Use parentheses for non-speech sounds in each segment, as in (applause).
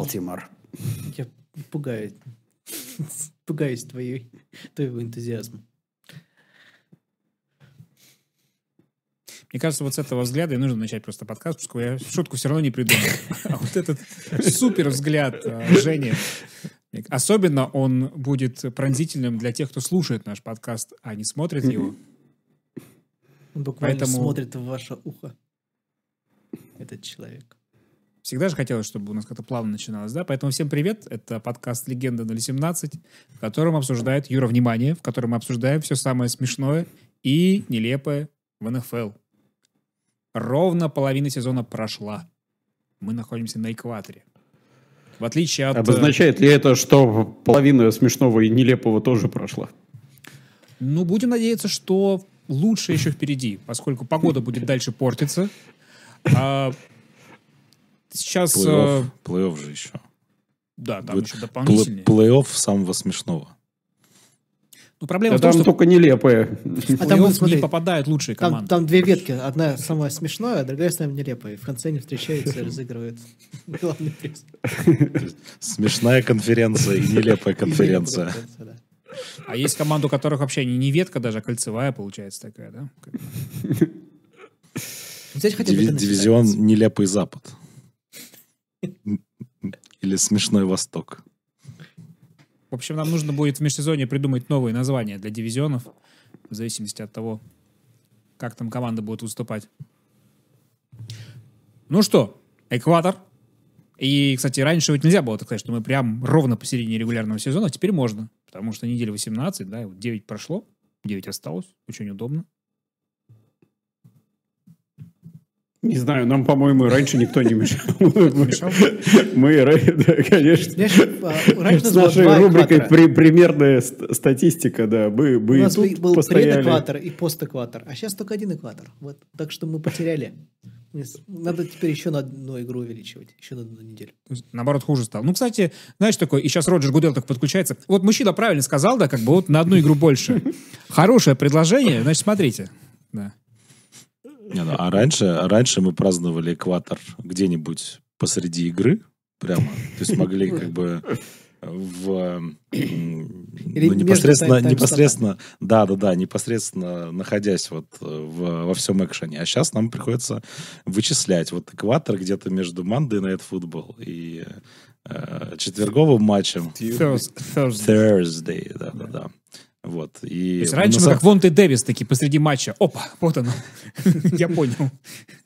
Балтимор. Я пугаюсь. Пугаюсь твоей, твоего энтузиазма. Мне кажется, вот с этого взгляда и нужно начать просто подкаст, поскольку я шутку все равно не придумал. А вот этот супер взгляд э, Жени, особенно он будет пронзительным для тех, кто слушает наш подкаст, а не смотрит его. Он буквально Поэтому... смотрит в ваше ухо, этот человек. Всегда же хотелось, чтобы у нас как-то плавно начиналось, да? Поэтому всем привет, это подкаст «Легенда 017», в котором обсуждает Юра «Внимание», в котором мы обсуждаем все самое смешное и нелепое в НФЛ. Ровно половина сезона прошла. Мы находимся на экваторе. В отличие от... Э, Обозначает ли это, что половина смешного и нелепого тоже прошла? Ну, будем надеяться, что лучше еще впереди, поскольку погода будет дальше портиться. А, сейчас... Э, плей-офф, э... же еще. Да, там Будет еще дополнительные. Плей-офф самого смешного. Ну, проблема да в том, там что... только нелепые. А там, смотри, не попадают лучшие команды. Там, там две ветки. Одна самая смешная, а другая самая нелепая. И в конце они встречаются и (laughs) разыгрывают главный приз. Смешная конференция и нелепая конференция. А есть команды, у которых вообще не ветка даже, а кольцевая получается такая, да? Кстати, хотя Дивизион «Нелепый Запад». Или смешной Восток. В общем, нам нужно будет в межсезонье придумать новые названия для дивизионов, в зависимости от того, как там команда будет выступать. Ну что, экватор. И, кстати, раньше ведь нельзя было так сказать, что мы прям ровно посередине регулярного сезона, теперь можно. Потому что неделя 18, да, 9 прошло, 9 осталось, очень удобно. Не знаю, нам, по-моему, раньше никто не мешал. Мы, конечно, э, с нашей рубрикой «Примерная статистика», да, мы У нас был предэкватор и постэкватор, а сейчас только один экватор. Так что мы потеряли. Надо теперь еще на одну игру увеличивать, еще на одну неделю. Наоборот, хуже стало. Ну, кстати, знаешь, такое? и сейчас Роджер Гудел так подключается. Вот мужчина правильно сказал, да, как бы вот на одну игру больше. Хорошее предложение, значит, смотрите. Да. Не, ну, а раньше, а раньше мы праздновали экватор где-нибудь посреди игры, прямо. То есть могли как бы в ну, непосредственно, тайм, непосредственно, да, да, да, непосредственно находясь вот в, во всем экшене. А сейчас нам приходится вычислять вот экватор где-то между Monday Night футбол и э, четверговым матчем Thursday, Thursday да, да, да. Вот, и То есть раньше мы, как Вонте Дэвис, такие посреди матча. Опа, вот оно. (laughs) Я понял.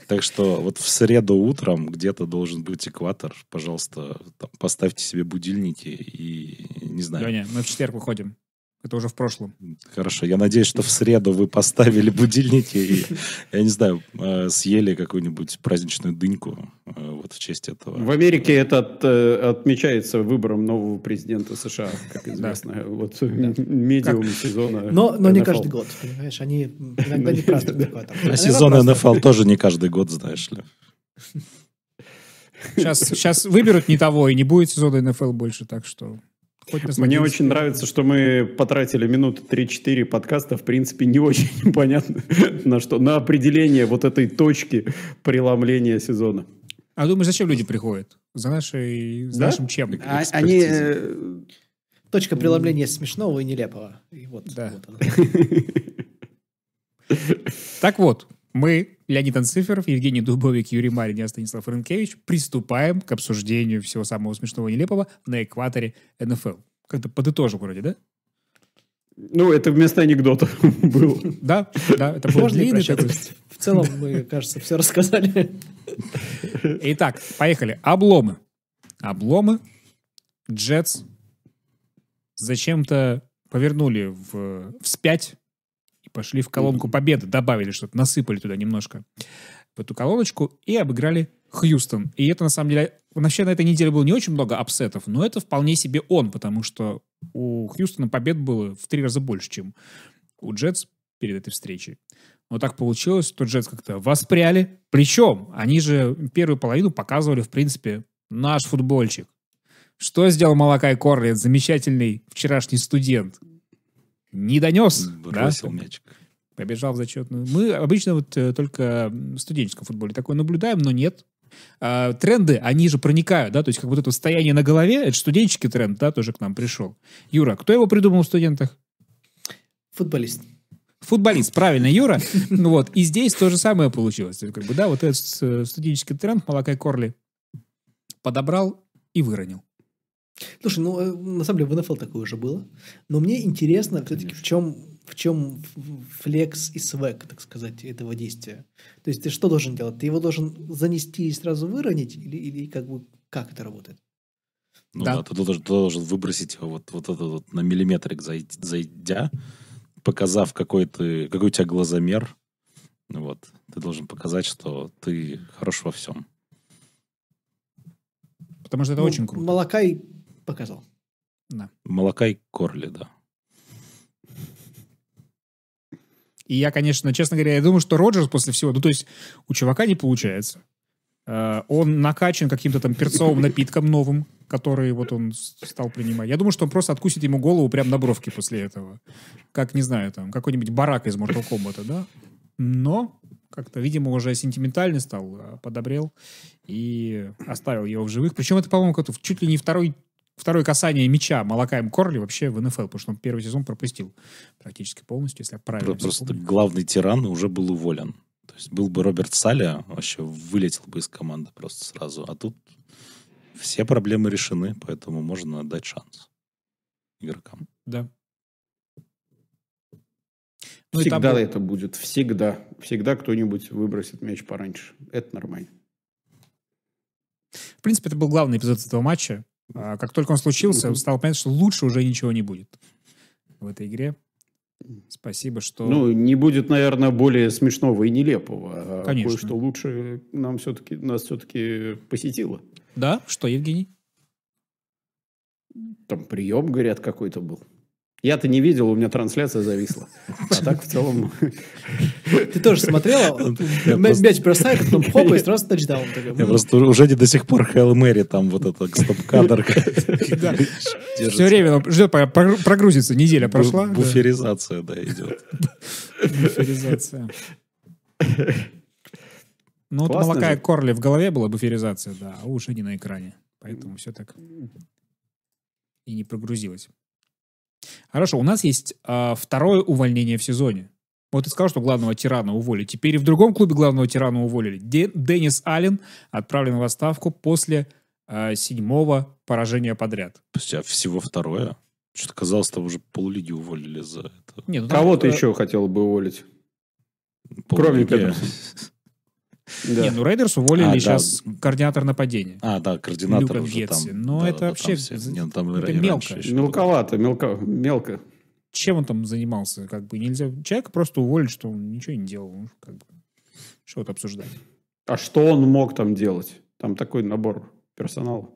Так что вот в среду утром где-то должен быть экватор. Пожалуйста, поставьте себе будильники и не знаю. Леня, мы в четверг выходим. Это уже в прошлом. Хорошо. Я надеюсь, что в среду вы поставили будильники и, я не знаю, э, съели какую-нибудь праздничную дыньку э, вот в честь этого. В Америке это от, э, отмечается выбором нового президента США, как известно. Да. Вот да. медиум как? сезона Но, но не каждый год, понимаешь? Они иногда не празднуют. А сезон НФЛ тоже не каждый год, знаешь ли. Сейчас, (laughs) сейчас выберут не того, и не будет сезона НФЛ больше, так что... Мне очень нравится, что мы потратили минуты 3-4 подкаста, в принципе, не очень (laughs) понятно на что, на определение вот этой точки преломления сезона. А думаешь, зачем люди приходят? За, нашей, за да? нашим чем? А, они... Э, точка преломления смешного и нелепого. И вот, да. вот (laughs) так вот, мы Леонид Анциферов, Евгений Дубовик, Юрий Марин, я Станислав Рынкевич. Приступаем к обсуждению всего самого смешного и нелепого на экваторе НФЛ. Как-то подытожил вроде, да? Ну, это вместо анекдота (laughs) был, Да, да, это был длинный такой. В целом, мы, кажется, все рассказали. Итак, поехали. Обломы. Обломы. Джетс зачем-то повернули в, вспять пошли в колонку победы, добавили что-то, насыпали туда немножко в эту колоночку и обыграли Хьюстон. И это, на самом деле, вообще на этой неделе было не очень много апсетов, но это вполне себе он, потому что у Хьюстона побед было в три раза больше, чем у Джетс перед этой встречей. Но так получилось, что Джетс как-то воспряли. Причем они же первую половину показывали, в принципе, наш футбольчик. Что сделал Малакай Корли, замечательный вчерашний студент, не донес. Бросил да? мячик. Побежал в зачетную. Мы обычно вот э, только в студенческом футболе такое наблюдаем, но нет. А, тренды, они же проникают, да, то есть как вот это состояние на голове, это студенческий тренд, да, тоже к нам пришел. Юра, кто его придумал в студентах? Футболист. Футболист, правильно, Юра. Ну вот. И здесь то же самое получилось. Как бы, да, вот этот э, студенческий тренд молока Корли подобрал и выронил. Слушай, ну э, на самом деле в НФЛ такое уже было. Но мне интересно все-таки в чем в чем флекс и свек, так сказать, этого действия. То есть ты что должен делать? Ты его должен занести и сразу выронить или, или как бы как это работает? Ну да, да ты, должен, ты должен выбросить его вот, вот этот вот на миллиметрик зайдя, показав какой ты, какой у тебя глазомер. Вот. Ты должен показать, что ты хорош во всем. Потому что это ну, очень круто. Молока и показал. Да. Молокай Корли, да. И я, конечно, честно говоря, я думаю, что Роджерс после всего, ну то есть у чувака не получается. Э, он накачан каким-то там перцовым напитком новым, который вот он стал принимать. Я думаю, что он просто откусит ему голову прямо на бровке после этого. Как, не знаю, там, какой-нибудь барак из Mortal Kombat, да? Но как-то, видимо, уже сентиментальный стал, э, подобрел и оставил его в живых. Причем это, по-моему, чуть ли не второй второе касание мяча Малакаем Корли вообще в НФЛ, потому что он первый сезон пропустил практически полностью, если я правильно Просто помню. главный тиран уже был уволен. То есть был бы Роберт Саля, вообще вылетел бы из команды просто сразу. А тут все проблемы решены, поэтому можно дать шанс игрокам. Да. Ну, всегда там... это будет. Всегда. Всегда кто-нибудь выбросит мяч пораньше. Это нормально. В принципе, это был главный эпизод этого матча. А как только он случился, стало понятно, что лучше уже ничего не будет в этой игре. Спасибо, что... Ну, не будет, наверное, более смешного и нелепого. А Конечно. Кое-что лучше нам все-таки, нас все-таки посетило. Да? Что, Евгений? Там прием, говорят, какой-то был. Я-то не видел, у меня трансляция зависла. (laughs) А так в целом... Ты тоже смотрела? Мяч бросает, потом хоп, и сразу тачдаун. Я просто уже не до сих пор Хэл Мэри там вот это стоп-кадр. (laughs) (laughs) Все время ждет, прогрузится. Неделя прошла. Буферизация, да, идет. Буферизация. Ну, вот молока и Корли в голове была буферизация, да, а уши не на экране. Поэтому все так и не прогрузилось. Хорошо, у нас есть а, второе увольнение в сезоне. Вот ты сказал, что главного тирана уволили. Теперь и в другом клубе главного тирана уволили. Де- Деннис Аллен отправлен в отставку после а, седьмого поражения подряд. Пусть, всего второе? Что-то казалось, там уже полулиги уволили за это. Не, ну, Кого ты э... еще хотел бы уволить? Полулиги. Кроме Петра. (laughs) Да. Не, ну Рейдерс уволили а, да. сейчас координатор нападения. А, да, координатор Люка уже Гетси. там. Ну, Но да, это да, вообще все... Нет, ну, там это мелко. Мелковато, мелко, мелко. Чем он там занимался? Как бы нельзя человека просто уволить, что он ничего не делал. Ну, как бы, что вот обсуждать? А что он мог там делать? Там такой набор персонала.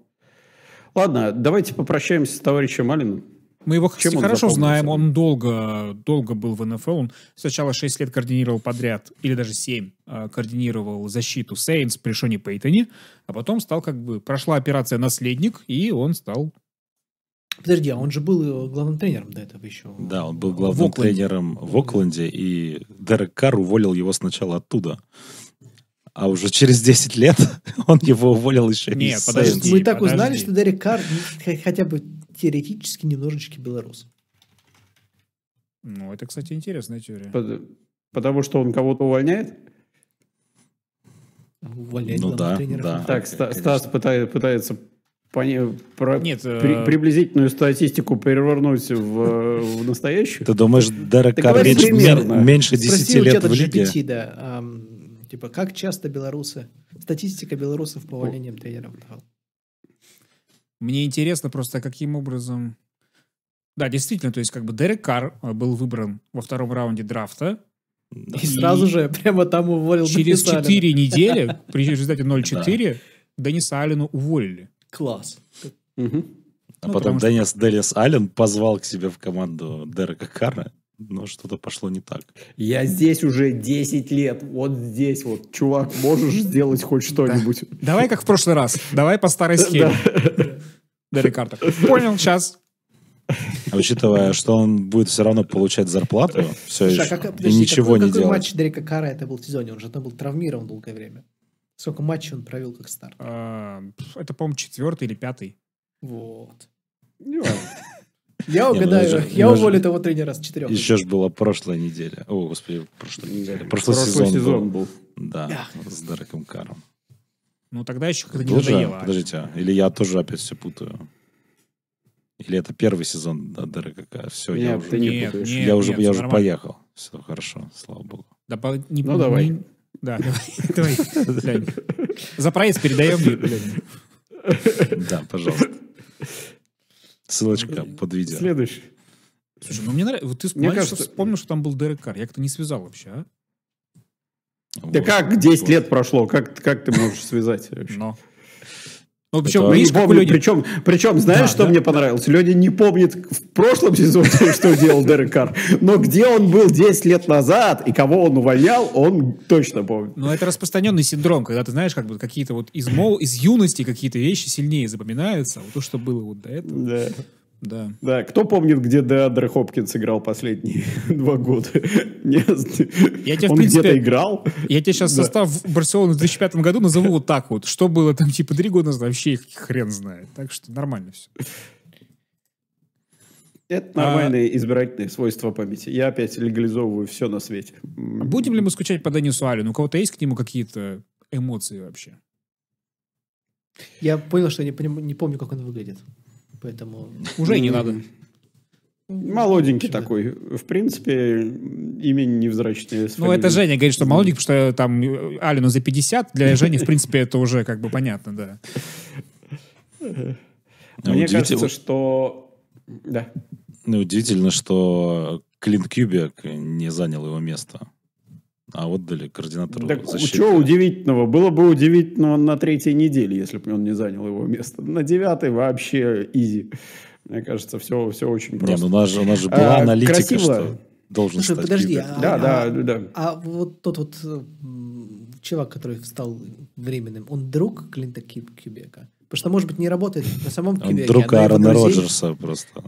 Ладно, давайте попрощаемся с товарищем Алиным. Мы его Чем хорошо знаем, он долго, долго был в НФЛ. Он сначала 6 лет координировал подряд, или даже 7, а, координировал защиту Сейнс при Шоне Пейтоне, а потом стал как бы... Прошла операция «Наследник», и он стал... Подожди, а он же был э, главным тренером до этого еще. Да, он был главным в Окленде. тренером в Окленде, и Дерек Карр уволил его сначала оттуда а уже через 10 лет (laughs) он его уволил еще Нет, из подожди, Saints. Мы так узнали, что Дерек Карр ну, хотя бы теоретически немножечко белорус. Ну, это, кстати, интересная теория. Под... Потому что он кого-то увольняет? Увольняет ну, да, тренера. Да, так, Ста- Стас пытает, пытается пони- про- Нет, э, при- приблизительную статистику перевернуть в, в настоящую. Ты думаешь, Дерек меньше, меньше 10 лет в лиге? GPT, да. типа, как часто белорусы... Статистика белорусов по увольнениям тренеров. Мне интересно просто, каким образом... Да, действительно, то есть как бы Дерек Кар э, был выбран во втором раунде драфта. И, и сразу же (laughs) прямо там уволил Через Денис 4 Алина. недели, (laughs) при результате 0-4, да. Дениса Алину уволили. Класс. Ну, а потом Денис, что... Денис Аллен позвал к себе в команду Дерека Карра, но что-то пошло не так. Я здесь уже 10 лет, вот здесь вот. Чувак, можешь (laughs) сделать хоть что-нибудь? Давай как в прошлый раз, давай по старой схеме. Дерек Картер. Понял, сейчас. А учитывая, что он будет все равно получать зарплату, все Слушай, а еще, как, подожди, и ничего какой, не какой матч Дерека Кара это был в сезоне? Он же там был травмирован долгое время. Сколько матчей он провел как старт? А, это, по-моему, четвертый или пятый. Вот. Я ну, угадаю, ну, я ну, уволю того тренера с четырех. Еще же была прошлой неделе. О, господи, прошлой неделе. Прошлый сезон был. Да, с Дереком Каром. Ну, тогда еще как-то не тоже, надоело. А подождите, а? или я тоже опять все путаю? Или это первый сезон Дерека? какая? Все, нет, я уже, ты не нет, нет, я уже, нет, я уже поехал. Все хорошо, слава богу. Да, по, не, ну, давай. Не, да, давай. (laughs) давай. За проезд передаем. Да, пожалуйста. Ссылочка под видео. Следующий. Слушай, ну мне нравится. Вот ты мне что там был Дерек Кар. Я как-то не связал вообще, а? Да как 10 лет прошло, как, как ты можешь связать вообще? Но. Ну, ну, ну причем, это... видишь, помню, Леня... причем, причем, знаешь, да, что да, мне понравилось? Да. Леня не помнит в прошлом сезоне, (laughs) что делал Дерек Карр, но где он был 10 лет назад и кого он увольнял, он точно помнит. Ну это распространенный синдром, когда ты знаешь, как бы какие-то вот из, мол, из юности какие-то вещи сильнее запоминаются, вот то, что было вот до этого. Да. Да, кто помнит, где Деандре Хопкинс играл последние (laughs) два года? (laughs) Нет, я тебе, он где-то играл. Я тебе сейчас да. состав Барселоны в 2005 году назову вот так вот. Что было там типа три года назад, вообще их хрен знает. Так что нормально все. Это а нормальные а... избирательные свойства памяти. Я опять легализовываю все на свете. А будем ли мы скучать по Денису Алину? У кого-то есть к нему какие-то эмоции вообще? Я понял, что я не, не помню, как он выглядит. Поэтому уже не надо. Молоденький такой. В принципе, имя невзрачное. Ну, это Женя говорит, что молоденький, потому что там э, Алину за 50. Для (laughs) Жени, в принципе, это уже как бы понятно, да. А мне кажется, что... Да. Ну, удивительно, что Клинт Кьюбик не занял его место. А отдали координатору так, защиты. Чего удивительного? Было бы удивительно на третьей неделе, если бы он не занял его место. На девятой вообще изи. Мне кажется, все, все очень просто. Не, ну у нас же, у нас же была а, аналитика, красиво. что должен Слушай, стать подожди, а, да, а, да, да. а вот тот вот чувак, который стал временным, он друг Клинта Кью Кьюбека? Потому что, может быть, не работает на самом Кьюбеке. Он а друг Аарона Роджерса просто.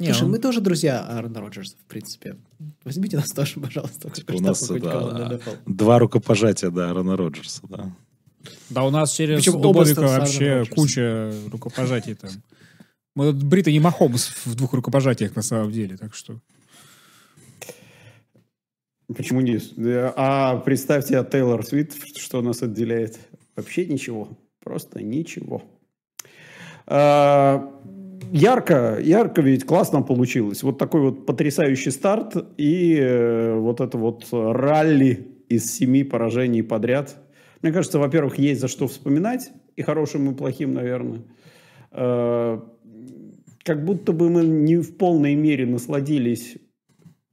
Не, Слушай, он... мы тоже друзья Аарона Роджерса, в принципе. Возьмите нас тоже, пожалуйста. Типа у нас, да, да. два рукопожатия, да, Аарона Роджерса, да. Да у нас через Причем Дубовика вообще куча рукопожатий там. Мы Брита и Махомс в двух рукопожатиях на самом деле, так что... Почему не? А представьте, а Тейлор Свит, что нас отделяет? Вообще ничего. Просто ничего. А, ярко, ярко ведь классно получилось. Вот такой вот потрясающий старт и э, вот это вот ралли из семи поражений подряд. Мне кажется, во-первых, есть за что вспоминать, и хорошим, и плохим, наверное. Э, как будто бы мы не в полной мере насладились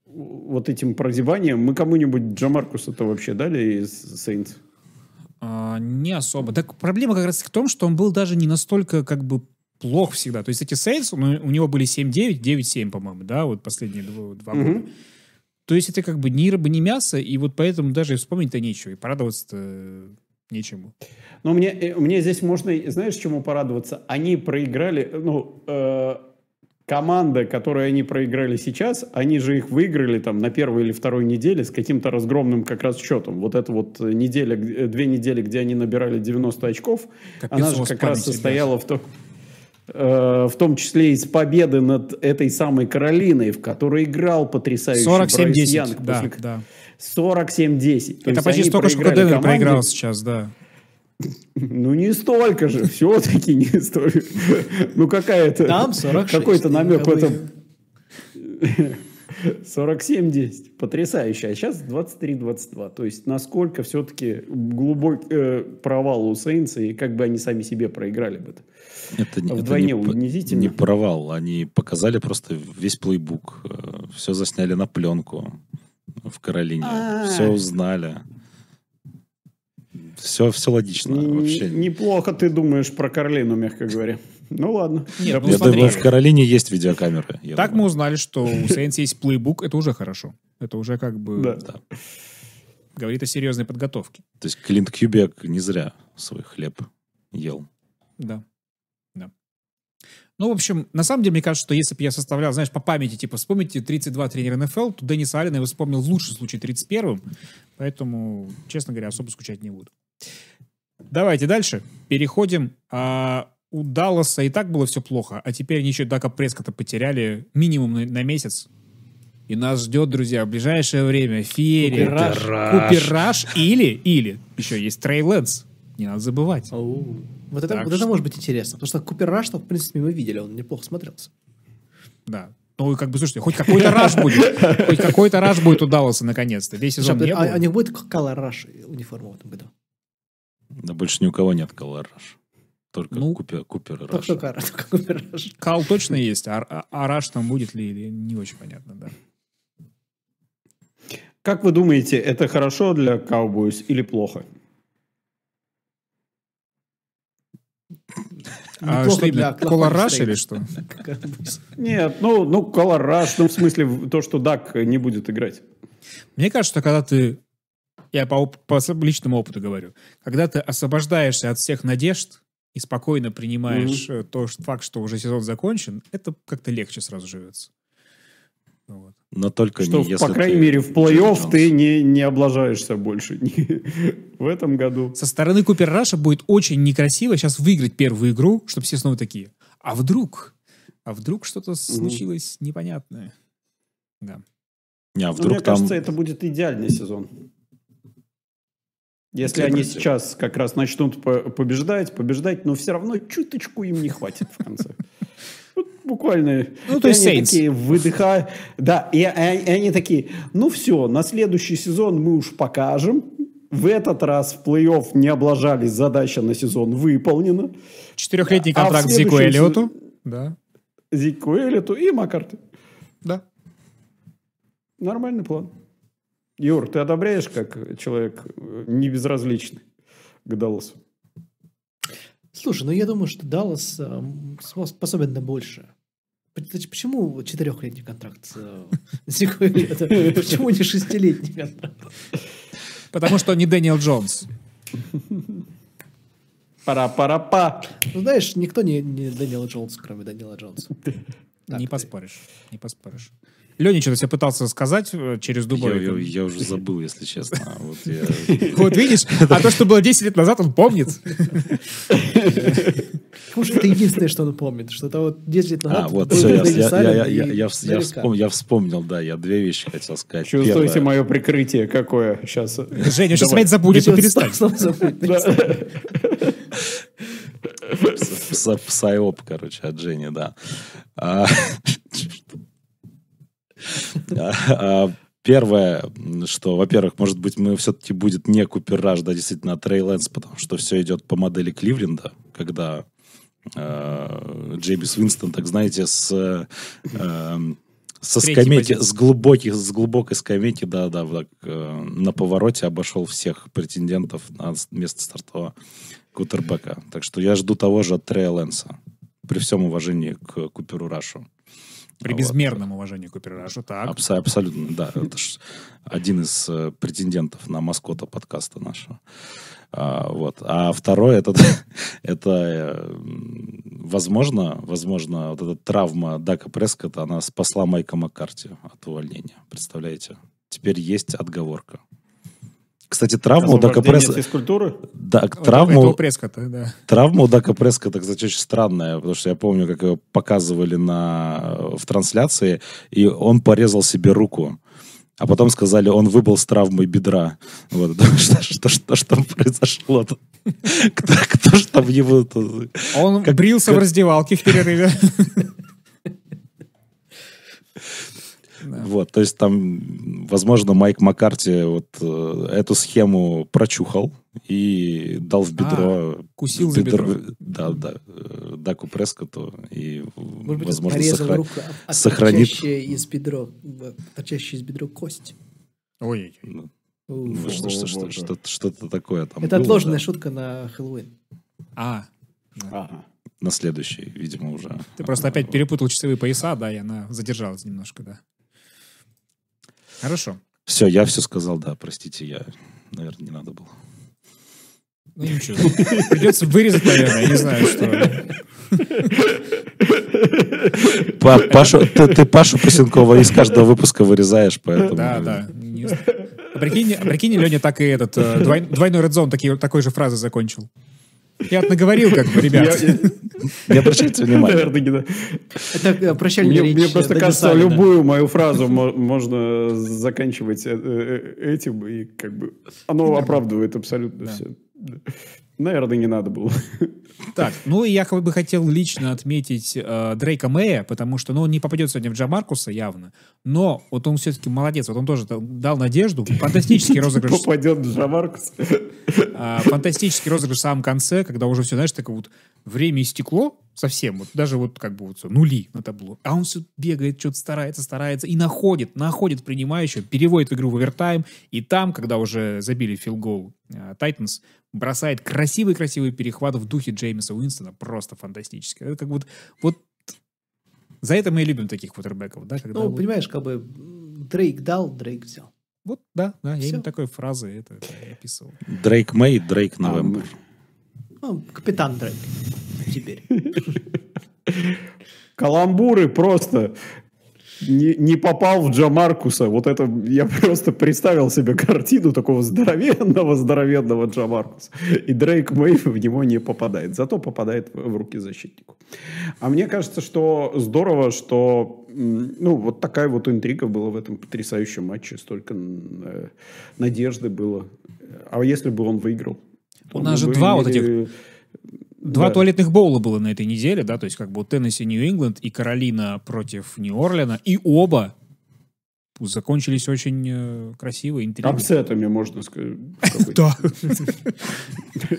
вот этим прозеванием. Мы кому-нибудь Джамаркуса-то вообще дали из Сейнс? А, не особо. Так проблема как раз в том, что он был даже не настолько как бы плох всегда. То есть эти сейлс, ну, у него были 7-9, 9-7, по-моему, да, вот последние два, два mm-hmm. года. То есть это как бы ни рыба, ни мясо, и вот поэтому даже вспомнить-то нечего, и порадоваться-то нечему. Ну мне, э, мне здесь можно, знаешь, чему порадоваться? Они проиграли, ну, э, команда, которой они проиграли сейчас, они же их выиграли там на первой или второй неделе с каким-то разгромным как раз счетом. Вот это вот неделя, две недели, где они набирали 90 очков, Капец она же как раз состояла ребят. в том... Э, в том числе из победы над этой самой Каролиной, в которой играл потрясающий 47-10, Да, после... да. 47-10. Это почти столько, что Денвер проиграл сейчас, да. (laughs) Ну, не столько же, все-таки не столько. (laughs) Ну, какая-то... Там 46. Какой-то намек в этом... (laughs) 47-10. Потрясающе. А сейчас 23-22. То есть, насколько все-таки глубок э, провал у Сейнса, и как бы они сами себе проиграли бы. Это, это Вдвойне это не, унизительно. не провал. Они показали просто весь плейбук. Э, все засняли на пленку в Каролине. А-а-а. Все узнали. Все, все логично. Н- вообще. Неплохо ты думаешь про Каролину мягко говоря. Ну ладно. Нет, да, ну, я думаю, в Каролине есть видеокамеры. Так думаю. мы узнали, что у Saints есть плейбук, это уже хорошо. Это уже как бы да. Да, говорит о серьезной подготовке. То есть Клинт Кьюбек не зря свой хлеб ел. Да. да. Ну, в общем, на самом деле, мне кажется, что если бы я составлял, знаешь, по памяти, типа, вспомните 32 тренера НФЛ, то Денниса Алина его вспомнил в лучшем случае 31-м. Поэтому, честно говоря, особо скучать не буду. Давайте дальше. Переходим. А, у Далласа и так было все плохо, а теперь они еще Дака Прескота потеряли минимум на, на месяц. И нас ждет, друзья, в ближайшее время феерия, купераж, купераж или, или еще есть Трей Лэнс. Не надо забывать. Оу. Вот это, так вот что... это может быть интересно, потому что купераж, в принципе, мы видели, он неплохо смотрелся. Да. Ну, как бы, слушайте, хоть какой-то раш будет. Хоть какой-то раш будет у Далласа, наконец-то. Весь сезон а не а, а, у них будет колораж э, униформа в этом году? Да больше ни у кого нет колораж. Только ну, Купер, Купер Раш. Только, Раш, только Купер Раш. Кал точно есть, а, а, а Раш там будет ли, или не очень понятно, да. Как вы думаете, это хорошо для Cowboys или плохо? А Неплохо что для Колораж или что? (laughs) Нет, ну, ну Колораж, ну в смысле то, что Дак не будет играть. Мне кажется, что когда ты, я по, по личному опыту говорю, когда ты освобождаешься от всех надежд, и спокойно принимаешь mm-hmm. то, что, факт, что уже сезон закончен, это как-то легче сразу живется. Вот. Но только что, не если по крайней ты мере, в плей-офф ты не, не облажаешься больше (laughs) в этом году. Со стороны Купер Раша будет очень некрасиво сейчас выиграть первую игру, чтобы все снова такие. А вдруг? А вдруг что-то случилось непонятное? Да. Не А ну, вдруг ну, мне там... кажется, это будет идеальный сезон. Если они против. сейчас как раз начнут побеждать, побеждать, но все равно чуточку им не хватит в конце. буквально. Ну, то есть они такие выдыхают. Да, а, и, они такие, ну все, на следующий сезон мы уж покажем. В этот раз в плей-офф не облажались, задача на сезон выполнена. Четырехлетний а контракт а Зику Эллиоту. Да. Зику Эллиоту и Маккарти. Да. Нормальный план. Юр, ты одобряешь, как человек э, не безразличный к Далласу? Слушай, ну я думаю, что Даллас э, способен на больше. Почему четырехлетний контракт? Э, (laughs) почему не шестилетний контракт? Потому что не Дэниел Джонс. Пара-пара-па. Ну, знаешь, никто не, не Дэниела Джонса, кроме Дэниела Джонса. Так не поспоришь, не поспоришь. Леня что-то себе пытался сказать э, через Дубай. Я, я, я уже забыл, если честно. (laughs) Вот, я... (laughs) вот видишь, а то, что было 10 лет назад, он помнит. (laughs) Может это единственное, что он помнит. Что-то вот 10 лет назад... А, вот, все, я вспомнил, да, я две вещи хотел сказать. Чувствуете мое прикрытие какое сейчас? Женя, сейчас опять забудет, ну перестань. Псайоп, короче, от Жени, да. А, (laughs) А, а, первое, что, во-первых, может быть, мы все-таки будет не Купераж, да, действительно, а Трей потому что все идет по модели Кливленда, когда э, а, Джеймис Винстон, так знаете, с э, эм, со Третий скамейки, с глубоких, с глубокой скамейки, да, да, так, э, на повороте обошел всех претендентов на место стартового Кутербека. Так что я жду того же от Трейленса, при всем уважении к Куперу Рашу. При безмерном уважении к Куперашу, так. Абс- абсолютно, да. Это ж один из э, претендентов на маскота подкаста нашего. А, вот. А второй (laughs) это, это возможно, возможно, вот эта травма Дака Прескота, она спасла Майка Маккарти от увольнения. Представляете? Теперь есть отговорка. Кстати, травму, у Дака Прескота... культуры? Да, травма... Прескота, да. Травма у Дака Прескота, кстати, очень странная, потому что я помню, как его показывали на... Э, в трансляции, и он порезал себе руку. А потом сказали, он выбыл с травмой бедра. Вот. (laughs) Что, что, что, что произошло? -то? (laughs) Кто, кто же там его... -то? Он как, брился как... в раздевалке в перерыве. (laughs) Да. Вот, то есть там, возможно, Майк Маккарти вот э, эту схему прочухал и дал в а, бедро. А, кусил бедро, за бедро. Да, да. Э, Даку Прескоту и, Может быть, возможно, сохра... руку, а, а сохранит... из бедро, э, торчащая из бедро кость. Ой. Ну, что, что, что, что, что-то такое там Это было, отложенная да. шутка на Хэллоуин. А. Ага на следующий, видимо, уже. Ты просто опять а, перепутал часовые пояса, да, и она задержалась немножко, да. Хорошо. Все, я все сказал, да, простите, я, наверное, не надо было. Ну ничего, придется вырезать, наверное, я не знаю, что. Пашу, ты, ты Пашу Пасенкова из каждого выпуска вырезаешь, поэтому... Да, да. А прикинь, а прикинь Леня так и этот э, двойной редзон Zone такой же фразы закончил. Я наговорил, как бы, ребят. Не обращайте внимания. Это э, прощальная речь. Мне просто кажется, любую мою фразу можно заканчивать э, э, этим, и как бы оно оправдывает абсолютно все. Наверное, не надо было. Так, ну и я бы хотел лично отметить э, Дрейка Мэя, потому что, ну, он не попадет сегодня в Джамаркуса явно, но вот он все-таки молодец, вот он тоже дал надежду. Фантастический розыгрыш. (laughs) Попадет в Джамаркус. Э, а, фантастический розыгрыш в самом конце, когда уже все, знаешь, так вот время истекло совсем, вот даже вот как бы вот все, нули на табло. А он все бегает, что-то старается, старается и находит, находит принимающего, переводит игру в овертайм, и там, когда уже забили филгол э, Тайтанс, бросает красивый-красивый перехват в духе Джей Джеймиса Уинстона просто фантастически. Это как будто... Вот за это мы и любим таких квотербеков, да? Когда ну, вот... понимаешь, как бы Дрейк дал, Дрейк взял. Вот, да, да, Все. я именно такой фразы это, я описывал. Дрейк Мэй, Дрейк Новембер. А, ну, капитан Дрейк теперь. (laughs) Каламбуры просто не, не попал в Джамаркуса, Вот это я просто представил себе картину такого здоровенного, здоровенного Джамаркуса, И Дрейк Мэй в него не попадает. Зато попадает в руки защитнику. А мне кажется, что здорово, что ну, вот такая вот интрига была в этом потрясающем матче. Столько э, надежды было. А если бы он выиграл? У нас же два вот этих Два да. туалетных боула было на этой неделе, да, то есть как бы Теннесси, Нью-Ингланд и Каролина против Нью-Орлеана, и оба закончились очень э, красиво, интересно. Апсетами, можно сказать. Да.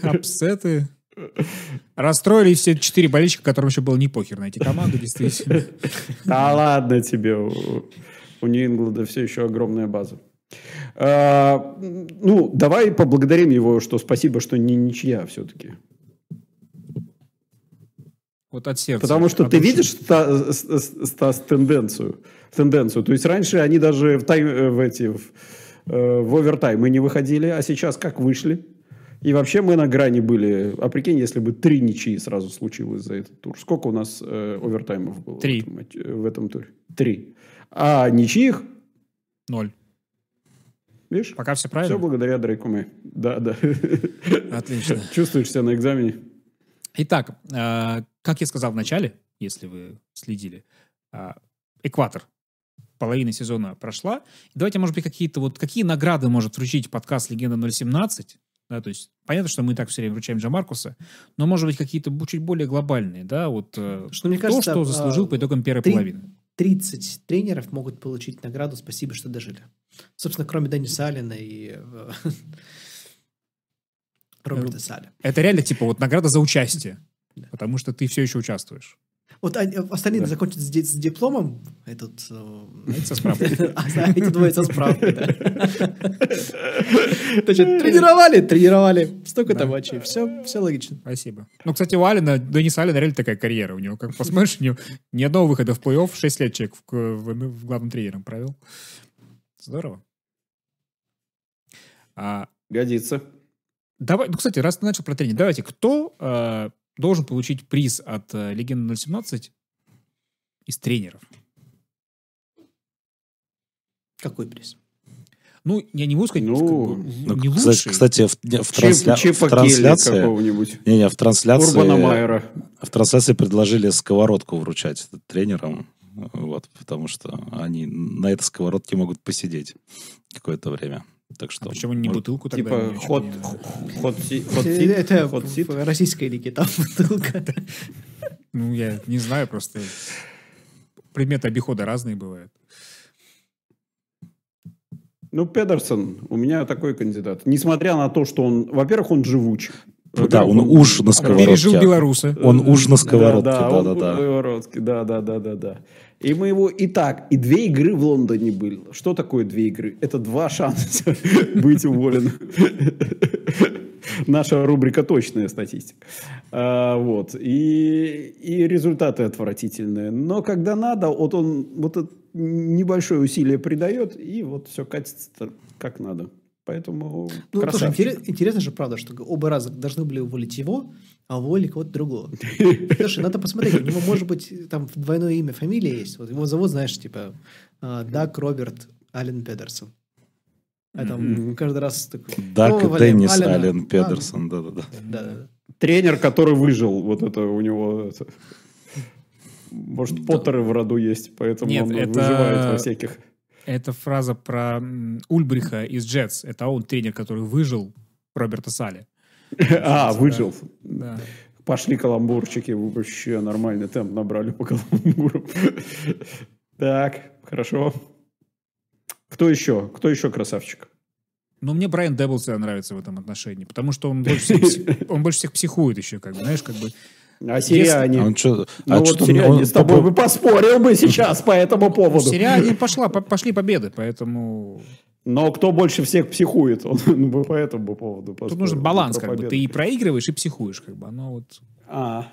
Апсеты. Расстроились все четыре болельщика, которым еще было не похер на эти команды, действительно. Да ладно тебе. У Нью-Ингланда все еще огромная база. А, ну, давай поблагодарим его, что спасибо, что не ничья все-таки. Вот от сердца. Потому что ты видишь, что... Стас, тенденцию. тенденцию. То есть раньше они даже в, тайм, э, в, эти, в, э, в овертаймы не выходили, а сейчас как вышли? И вообще мы на грани были. А прикинь, если бы три ничьи сразу случилось за этот тур. Сколько у нас э, овертаймов было три. В, этом, э, в этом туре? Три. А ничьих? Ноль. Видишь? Пока все правильно. Все благодаря Дрейкуме. Да, да. Отлично. (laughs) Чувствуешь себя на экзамене? Итак, э, как я сказал в начале, если вы следили, э, экватор половина сезона прошла. Давайте, может быть, какие-то вот какие награды может вручить подкаст Легенда 017? Да, то есть понятно, что мы и так все время вручаем Джамаркуса, но, может быть, какие-то чуть более глобальные, да, вот э, что, мне то, кажется, что заслужил а, по итогам первой 3, половины. 30 тренеров могут получить награду «Спасибо, что дожили». Собственно, кроме Дани Салина и (laughs) Роберта э, Саля. Это реально типа вот награда за участие, да. потому что ты все еще участвуешь. Вот э, остальные да. закончат с, с дипломом, этот... Э, эти со справкой. (laughs) А, эти двое со справкой, да. (laughs) Значит, тренировали, тренировали. столько там матчей. Все, все логично. Спасибо. Ну, кстати, у Алина, Дениса Алина реально такая карьера у него. Как посмотришь, у него ни одного выхода в плей-офф, шесть лет человек в ну, главным тренером провел. Здорово. А Годится. Давай, ну, кстати, раз ты начал про тренинг, давайте, кто э, должен получить приз от э, Легенды 017 из тренеров? Какой приз? Ну, я не могу сказать, ну, ну, не лучший. Кстати, в, в, трансля... в трансляции... какого-нибудь. Не, не, в трансляции... Урбана Майера. В трансляции предложили сковородку вручать тренерам. Вот, потому что они на этой сковородке могут посидеть какое-то время. Так что. А почему не бутылку тогда? Типа ход, ход, ход, Это российская лиги, там (laughs) бутылка. Ну, я не знаю, просто предметы обихода разные бывают. Ну, Педерсон, у меня такой кандидат. Несмотря на то, что он, во-первых, он живуч. Ну да, он уж на сковородке. Пережил белорусы Он уж на сковородке, да-да-да. да, да, да, да. И мы его и так, и две игры в Лондоне было. Что такое две игры? Это два шанса (laughs) быть уволенным. Наша рубрика «Точная статистика». А, вот. И, и результаты отвратительные. Но когда надо, вот он вот небольшое усилие придает, и вот все катится как надо. Поэтому ну, Тоже интерес, интересно же, правда, что оба раза должны были уволить его, а уволили кого-то другого. (laughs) Слушай, надо посмотреть, у него, может быть, там двойное имя, фамилия есть. Вот его зовут, знаешь, типа а, Дак Роберт Аллен Педерсон. А каждый раз такой... Дак Деннис Аллен а, Педерсон, да-да-да. Тренер, который выжил, вот это у него... Может, Поттеры в роду есть, поэтому он выживает во всяких... Это фраза про Ульбриха из Джетс. Это он тренер, который выжил Роберта Салли. (laughs) А, выжил. Да. Пошли каламбурчики, вообще нормальный темп набрали по (laughs) каламбуру. Так, хорошо. Кто еще? Кто еще красавчик? Но ну, мне Брайан Деблс нравится в этом отношении, потому что (laughs) он больше всех психует еще, как бы, знаешь, как бы а сириане? Если... А он что, ну а вот что сириане он... с тобой бы поспорил бы сейчас по этому поводу. Сириане пошла, пошли победы, поэтому... Но кто больше всех психует, он (laughs) бы по этому поводу поспорил. Тут нужен баланс, как бы. Ты и проигрываешь, и психуешь, как бы. Оно вот... А,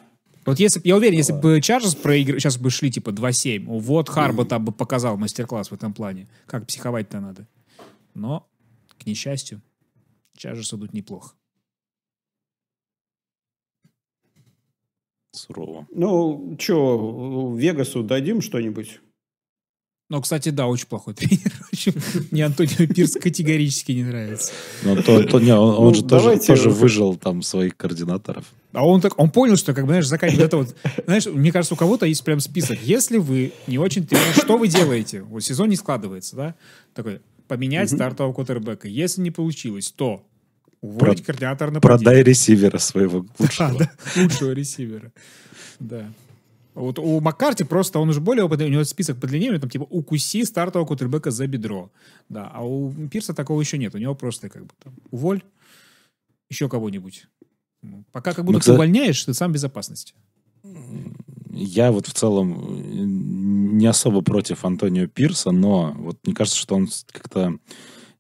вот если я уверен, если бы Чарджерс проиграл, сейчас бы шли типа 2-7, вот Харба там бы показал мастер-класс в этом плане, как психовать-то надо. Но, к несчастью, Чарджерс идут неплохо. сурово. Ну, что, Вегасу дадим что-нибудь? Ну, кстати, да, очень плохой тренер. Мне Антонио Пирс категорически не нравится. Но то, то, не, он, он ну, же тоже, тоже выжил там своих координаторов. А он так, он понял, что, как бы, знаешь, заканчивает это вот, знаешь, мне кажется, у кого-то есть прям список. Если вы не очень тренер, что вы делаете? Вот сезон не складывается, да? Такой, поменять стартового кутербека. Если не получилось, то уволить Про... координатора нападения. Продай ресивера своего (laughs) лучшего. Да, да, лучшего ресивера. Да. Вот у Маккарти просто, он уже более опытный, у него список подлиннее, у него там типа укуси стартового кутербека за бедро. Да, а у Пирса такого еще нет. У него просто как бы там уволь еще кого-нибудь. Ну, пока как будто Но, ты кстати... увольняешь, ты сам безопасности. Я вот в целом не особо против Антонио Пирса, но вот мне кажется, что он как-то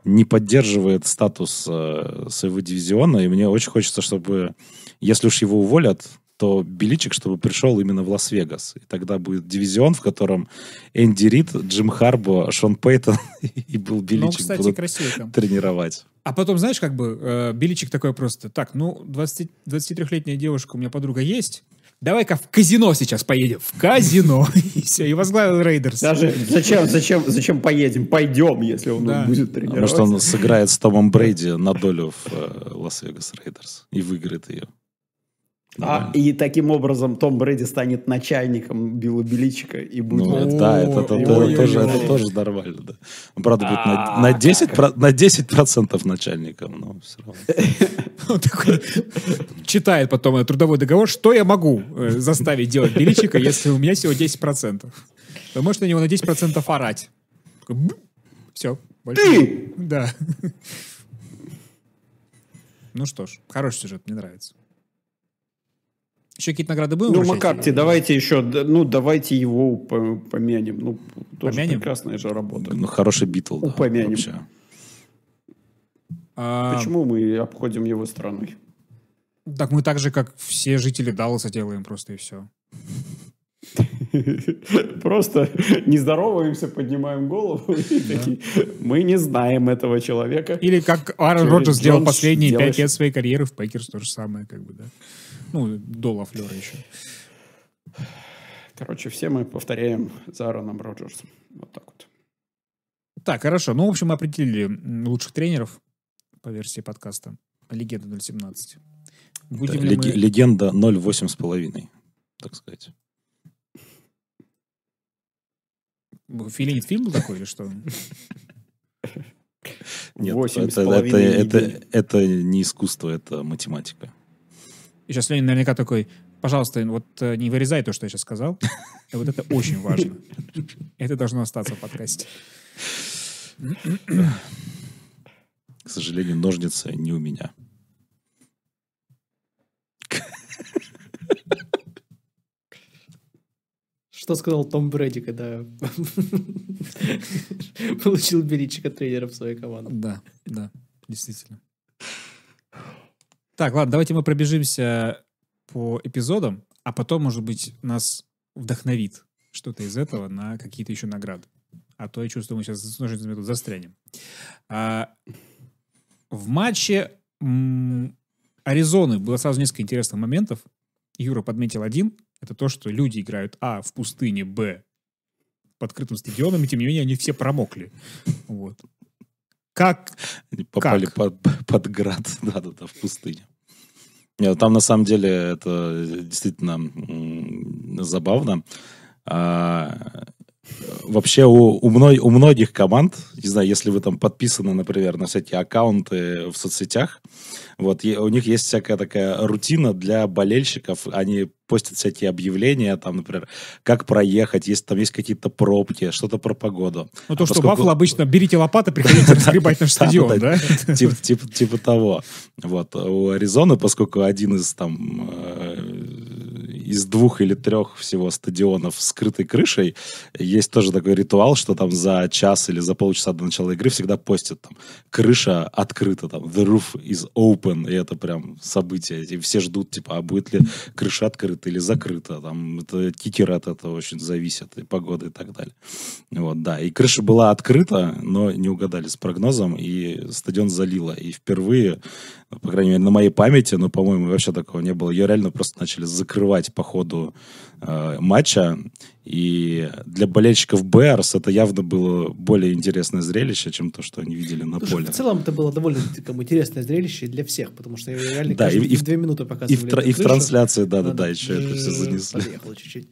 не поддерживает статус э, своего дивизиона, и мне очень хочется, чтобы, если уж его уволят, то Беличик, чтобы пришел именно в Лас-Вегас. И тогда будет дивизион, в котором Энди Рид, Джим Харбо, Шон Пейтон (laughs) и был Беличик ну, кстати, будут красивый тренировать. А потом, знаешь, как бы э, Беличик такой просто, так, ну, 20, 23-летняя девушка у меня подруга есть, давай-ка в казино сейчас поедем. В казино. (laughs) И все, и возглавил Рейдерс. Даже зачем, зачем, зачем поедем? Пойдем, если он да. будет тренироваться. Потому что он сыграет с Томом Брейди на долю в э, Лас-Вегас Рейдерс и выиграет ее. А, и таким образом Том Брэди станет начальником Билла Беличика и будет... Ну, да, это, это, это, это, тоже, это тоже нормально, да. Он, ну, правда, будет на, а, на, 10, про, на 10% начальником, но все равно. (laughs) Читает потом трудовой договор, что я могу э, заставить делать Беличика, если у меня всего 10%. Вы можете на него на 10% орать. Все. Ты! Да. (laughs) Ну что ж, хороший сюжет, мне нравится. Еще какие-то награды будем? Ну, Маккарти, давайте еще, ну, давайте его помянем. Ну, тоже помянем? прекрасная же работа. Ну, хороший Битл, да. Помянем. Вообще. А... Почему мы обходим его страной? Так мы так же, как все жители Далласа делаем просто и все. (laughs) Просто не здороваемся, поднимаем голову мы не знаем этого человека. Или как Аарон Роджерс сделал последние пять лет своей карьеры в Пекерс, то же самое, как бы, да ну, до Лафлера еще. Короче, все мы повторяем за Аароном Роджерсом. Вот так вот. Так, хорошо. Ну, в общем, мы определили лучших тренеров по версии подкаста. Легенда 017. Будем ли мы... Легенда 08 с половиной, так сказать. Филинит фильм был такой или что? Нет, это, это, это, это не искусство, это математика. И сейчас Ленин наверняка такой, пожалуйста, вот э, не вырезай то, что я сейчас сказал. вот это очень важно. Это должно остаться в подкасте. К сожалению, ножницы не у меня. Что сказал Том Брэди, когда получил беричик тренера в своей команде? Да, да, действительно. Так, ладно, давайте мы пробежимся по эпизодам, а потом, может быть, нас вдохновит что-то из этого на какие-то еще награды. А то я чувствую, мы сейчас с ножницами тут застрянем. А, в матче м- Аризоны было сразу несколько интересных моментов. Юра подметил один. Это то, что люди играют, а, в пустыне, б, под открытым стадионом, и тем не менее они все промокли. Вот. Как? Попали как? Под, под град, да-да-да, (laughs) в пустыне. Нет, ну, там на самом деле это действительно забавно. А, Вообще у, у, мной, у многих команд, не знаю, если вы там подписаны, например, на всякие аккаунты в соцсетях, вот, и у них есть всякая такая рутина для болельщиков. Они постят всякие объявления, там, например, как проехать, если там есть какие-то пробки, что-то про погоду. Ну, то, а что поскольку... Баффало обычно берите лопаты, приходите (laughs) разгребать наш стадион, да? Типа того. Вот, у Аризоны, поскольку один из там э, из двух или трех всего стадионов с скрытой крышей есть тоже такой ритуал, что там за час или за полчаса до начала игры всегда постят там крыша открыта, там the roof is open, и это прям событие. И все ждут, типа, а будет ли крыша открыта или закрыта. Там это, кикеры от этого очень зависят, и погода и так далее. Вот, да. И крыша была открыта, но не угадали с прогнозом, и стадион залило. И впервые, ну, по крайней мере, на моей памяти, ну, по-моему, вообще такого не было. Ее реально просто начали закрывать по ходу э, матча. И для болельщиков Бэрс это явно было более интересное зрелище, чем то, что они видели на Слушай, поле. В целом это было довольно как, интересное зрелище для всех, потому что реально да, каждый, и, и в две минуты показывали. И в, тр- и в трансляции, да-да-да, еще это все занесли. чуть-чуть.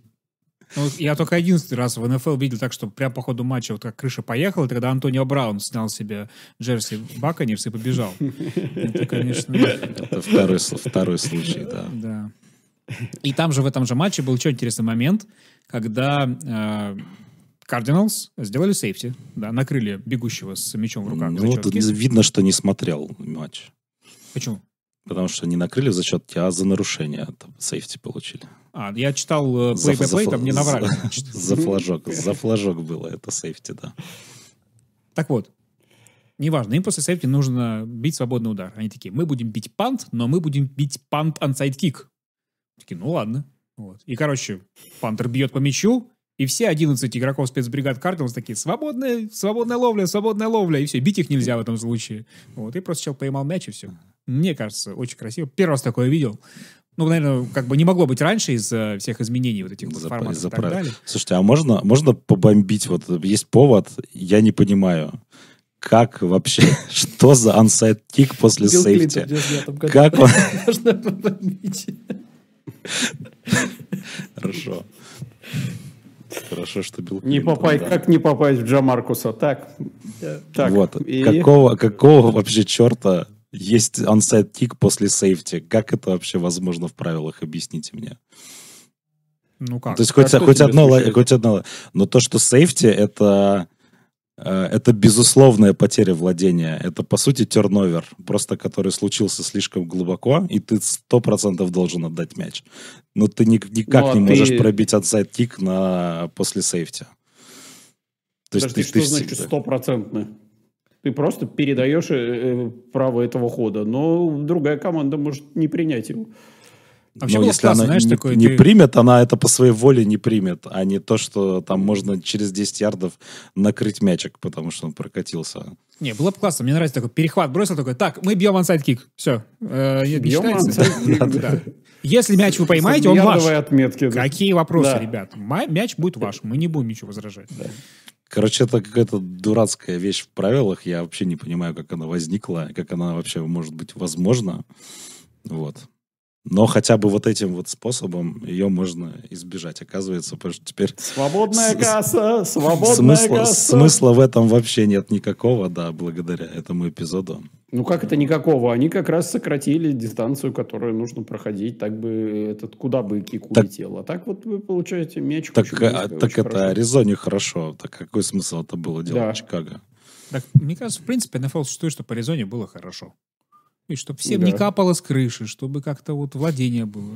Ну, я только единственный раз в НФЛ видел так, что прям по ходу матча вот как крыша поехала, тогда Антонио Браун снял себе джерси Баконерс и побежал. Это, конечно... Это второй, второй случай, да. Да. И там же в этом же матче был еще интересный момент, когда Кардиналс э, сделали сейфти, да, накрыли бегущего с мячом в руках. Ну, вот видно, что не смотрел матч. Почему? Потому что не накрыли в зачет, а за нарушение сейфти получили. А, я читал плей бай плей там не наврали. (laughs) За флажок, за флажок было это сейфти, да. Так вот, неважно, им после сейфти нужно бить свободный удар. Они такие, мы будем бить пант, но мы будем бить пант ансайд кик. Такие, ну ладно. Вот. И, короче, Пантер бьет по мячу, и все 11 игроков спецбригад Кардиналс такие, свободная, свободная ловля, свободная ловля, и все, бить их нельзя в этом случае. Вот, и просто человек поймал мяч, и все. Мне кажется, очень красиво. Первый раз такое видел. Ну, наверное, как бы не могло быть раньше из-за всех изменений вот этих вот форматов за и так далее. Слушайте, а можно, можно побомбить? Вот есть повод, я не понимаю как вообще, (laughs) что за ансайд тик после Билл сейфти? как он... (laughs) Хорошо. Хорошо, что Билл Не попасть, да. как не попасть в Джамаркуса, так. так. Вот. И... Какого, какого вообще черта есть onside тик после сейфти? Как это вообще возможно в правилах? Объясните мне. Ну как? То есть хоть, хоть, одно, хоть одно, но то, что сейфти, это Э, это безусловная потеря владения. Это, по сути, терновер, просто который случился слишком глубоко, и ты сто процентов должен отдать мяч. Но ты никак ну, а не ты... можешь пробить отсайд-кик на... после сейфти. То есть ты, что ты значит стопроцентно? Ты просто передаешь э, э, право этого хода, но другая команда может не принять его. Вообще ну, если классно, она знаешь, не, такой, не ты... примет, она это по своей воле не примет, а не то, что там можно через 10 ярдов накрыть мячик, потому что он прокатился. Не, было бы классно. Мне нравится такой перехват. Бросил такой, так, мы бьем ансайд-кик. Все. Э, бьем Если мяч вы поймаете, он ваш. отметки. Какие вопросы, ребят? Мяч будет ваш. Мы не будем ничего возражать. Короче, это какая-то дурацкая вещь в правилах. Я вообще не понимаю, как она возникла, как она вообще может быть возможна. Вот. Но хотя бы вот этим вот способом ее можно избежать, оказывается, потому что теперь... Свободная касса! Свободная смысла, касса! Смысла в этом вообще нет никакого, да, благодаря этому эпизоду. Ну как это никакого? Они как раз сократили дистанцию, которую нужно проходить, так бы этот куда бы кику так, летел. А так вот вы получаете мяч. Так, а, так это хорошо. Аризоне хорошо. Так какой смысл это было делать да. в Чикаго? Так, мне кажется, в принципе, НФЛ существует, чтобы Аризоне было хорошо. И чтобы всем да. не капало с крыши, чтобы как-то вот владение было.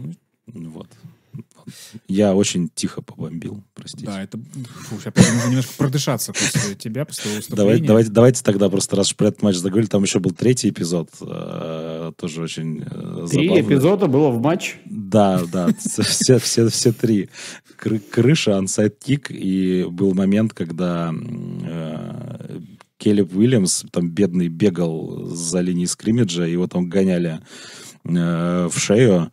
Вот. Я очень тихо побомбил, простите. Да, это... Фу, я нужно немножко продышаться после тебя, после твоего давайте, давайте тогда просто, раз про этот матч заговорили, там еще был третий эпизод, э, тоже очень э, Три эпизода было в матч? Да, да, все, все, все три. Крыша, ансайд-кик, и был момент, когда э, Келеб Уильямс там бедный бегал за линией скриммиджа, его там гоняли э, в шею.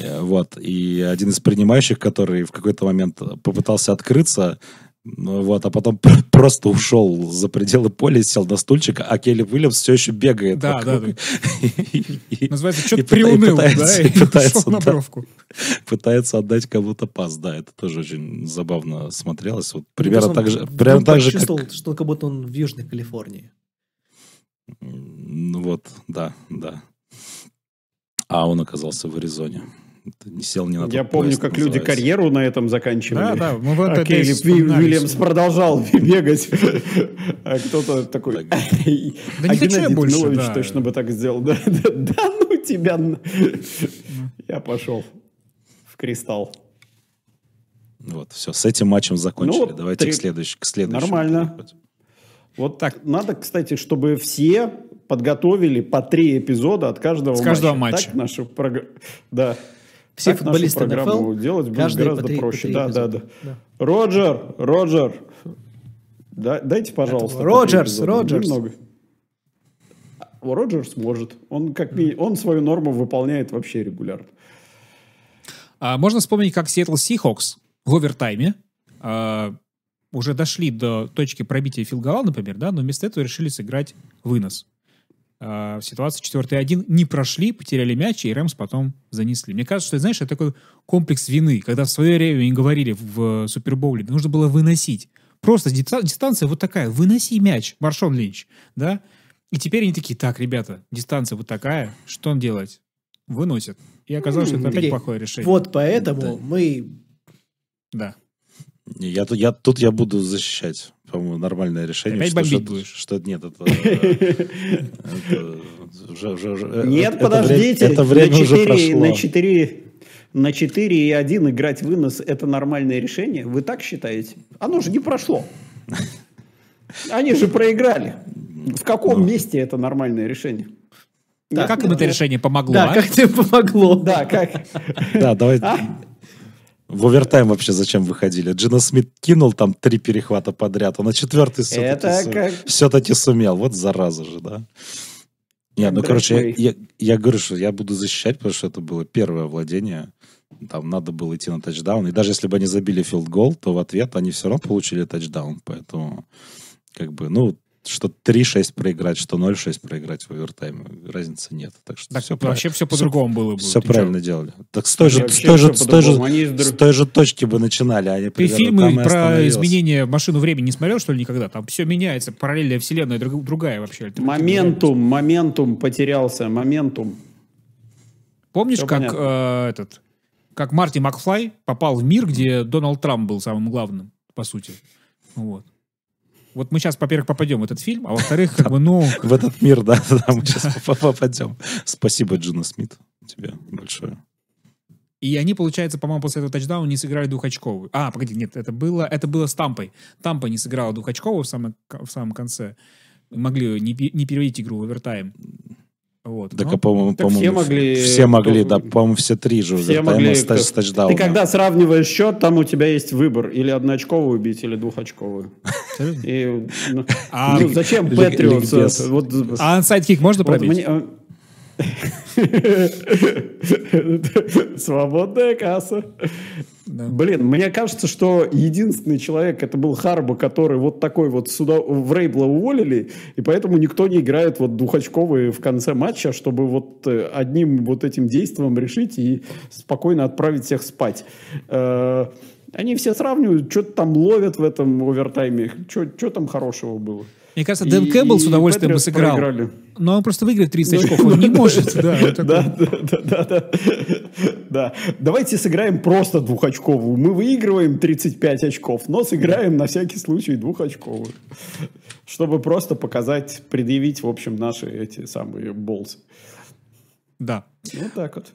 Э, вот. И один из принимающих, который в какой-то момент попытался открыться, ну вот, а потом просто ушел за пределы поля, сел на стульчик, а Келли Уильямс все еще бегает. Да, да, да. (laughs) Называется, что-то приуныл, да, и пытается, на бровку. Пытается отдать кому-то пас, да, это тоже очень забавно смотрелось. Вот ну, примерно так же, прям так же, как... что как будто он в Южной Калифорнии. Ну Вот, да, да. А он оказался в Аризоне не сел не на Я помню, как называется. люди карьеру на этом заканчивали. Да, да, мы в а это Окей, Уильямс продолжал (laughs) бегать, а кто-то такой... Да не хочу я больше, точно бы так сделал. (laughs) Да ну тебя... Я пошел в кристалл. Вот, все, с этим матчем закончили. Ну, Давайте к, следующему. Нормально. Вот так. Надо, кстати, чтобы все подготовили по три эпизода от каждого С матча. каждого матча. Так нашу прог... Да все так футболисты нашу программу НФЛ, делать будет гораздо по три, проще. По да, да, да, да. Роджер, Роджер, дайте, пожалуйста. Роджерс, Роджерс. Немного. А, Роджерс может. Он, как ми... он свою норму выполняет вообще регулярно. А, можно вспомнить, как Сиэтл Сихокс в овертайме а, уже дошли до точки пробития филгала, например, да, но вместо этого решили сыграть вынос э, в ситуации 4-1 не прошли, потеряли мяч, и Рэмс потом занесли. Мне кажется, что, знаешь, это такой комплекс вины, когда в свое время они говорили в, в Супербоуле, нужно было выносить. Просто дистанция вот такая, выноси мяч, Маршон Линч, да? И теперь они такие, так, ребята, дистанция вот такая, что он делать? Выносит. И оказалось, что это опять плохое решение. Вот поэтому да. мы... Да. Я, я, тут я буду защищать по-моему, нормальное решение. Ты опять что, бомбить будешь? Что, нет, это... (laughs) Нет, подождите. Это время уже прошло. На 4 на 4 и 1 играть вынос – это нормальное решение? Вы так считаете? Оно же не прошло. Они же проиграли. В каком ну. месте это нормальное решение? Да, как им это решение помогло? Да, а? как тебе помогло? Да, как? Да, давай а? В овертайм вообще зачем выходили? Джина Смит кинул там три перехвата подряд, а на четвертый все-таки, су... как... все-таки сумел. Вот зараза же, да? Нет, ну, короче, я, я, я говорю, что я буду защищать, потому что это было первое владение. Там надо было идти на тачдаун. И даже если бы они забили филдгол, то в ответ они все равно получили тачдаун. Поэтому, как бы, ну, что 3-6 проиграть, что 0-6 проиграть в овертайме. Разницы нет. Так что так все ну, вообще все по-другому было бы. Все правильно делали. Так с той, же, с, той же, с, той же, с той же точки бы начинали. Они, а Ты фильмы про изменение машину времени не смотрел, что ли, никогда? Там все меняется, параллельная вселенная, друг, другая вообще. Моментум, моментум потерялся, моментум. Помнишь, все как э, этот, как Марти Макфлай попал в мир, где Дональд Трамп был самым главным, по сути? Вот вот мы сейчас, во-первых, попадем в этот фильм, а во-вторых, как бы, ну... В этот мир, да, (laughs) мы сейчас попадем. Спасибо, Джина Смит, тебе большое. И они, получается, по-моему, после этого тачдауна не сыграли двухочковую. А, погоди, нет, это было, это было с Тампой. Тампа не сыграла двухочковую в самом, в самом конце. Могли не, не переводить игру в овертайм. Вот. Так, ну, а, по-моему, так по-моему, все могли, все могли да, по-моему, все три же все могли, с, кто, с Ты когда сравниваешь счет, там у тебя есть выбор, или одноочковую убить, или двухочковую. И, ну, а, ну, зачем Патриотс? а ансайд можно пробить? А, (laughs) Свободная касса. Да. Блин, мне кажется, что единственный человек это был Харбо, который вот такой вот сюда в Рейбла уволили, и поэтому никто не играет вот двухочковые в конце матча, чтобы вот э, одним вот этим действием решить и спокойно отправить всех спать. Э, они все сравнивают, что-то там ловят в этом овертайме, что там хорошего было. Мне кажется, Дэн и, Кэмпбелл с удовольствием бы сыграл. Проиграли. Но он просто выиграет 30 ну, очков, он ну, не может. Да, да, да, да. Да. Давайте сыграем просто двухочковую. Мы выигрываем 35 очков, но сыграем на всякий случай двухочковую. Чтобы просто показать, предъявить, в общем, наши эти самые болсы. Да. Вот ну, так вот.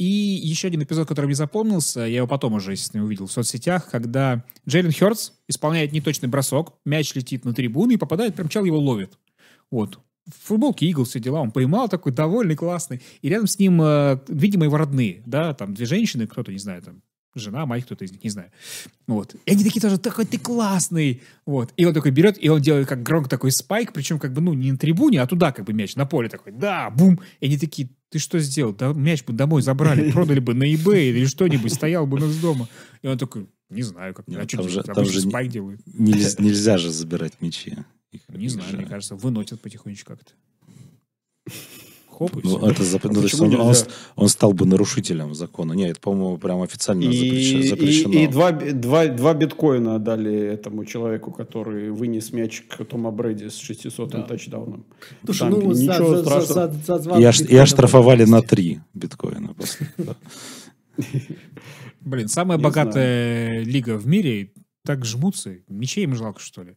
И еще один эпизод, который мне запомнился, я его потом уже, естественно, увидел в соцсетях, когда Джейлен Хёртс исполняет неточный бросок, мяч летит на трибуну и попадает, прям чел его ловит. Вот. В футболке Игл, все дела, он поймал, такой довольный, классный. И рядом с ним, э, видимо, его родные, да, там две женщины, кто-то, не знаю, там жена, мать, кто-то из них, не знаю. Вот. И они такие тоже, такой ты классный. Вот. И он такой берет, и он делает как громко такой спайк, причем как бы, ну, не на трибуне, а туда как бы мяч, на поле такой, да, бум. И они такие, ты что сделал? Да мяч бы домой забрали, (laughs) продали бы на eBay или что-нибудь, стоял бы у нас дома. И он такой, не знаю, как, Нет, а ну что же, там же спайк делают? Нельзя, (laughs) нельзя же забирать мячи. Их не обижают. знаю, мне кажется, выносят потихонечку как-то хоп, и ну, Это зап... А ну, почему он, он, он стал бы нарушителем закона. Нет, это, по-моему, прям официально и, запрещено. И, и два, два, два биткоина дали этому человеку, который вынес мяч к Тома Брэди с 600-м да. тачдауном. Слушай, Там ну, ничего за, страшного. За, за, за, за я, я штрафовали на три биткоина после (laughs) Блин, самая богатая лига в мире, так жмутся, мечей им жалко, что ли?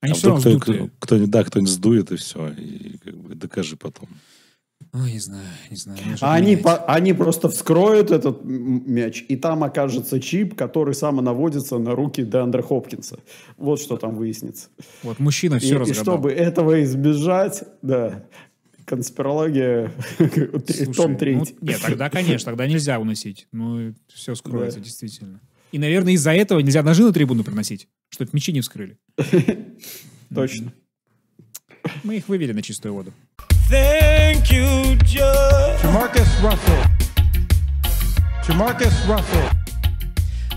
Они а все равно кто, кто, кто, Да, кто-нибудь сдует, и все. И как бы докажи потом. Ой, ну, не знаю, не знаю. А они, по, они просто вскроют этот мяч, и там окажется чип, который наводится на руки Деандра Хопкинса. Вот что там выяснится. Вот мужчина все и, разгадал. И чтобы этого избежать, да, конспирология, (laughs) Слушай, том 3. Ну, нет, тогда, конечно, тогда нельзя уносить. Ну, все скроется, да. действительно. И, наверное, из-за этого нельзя ножи на трибуну приносить, чтобы мечи не вскрыли. (laughs) Точно. Мы их вывели на чистую воду. Thank you,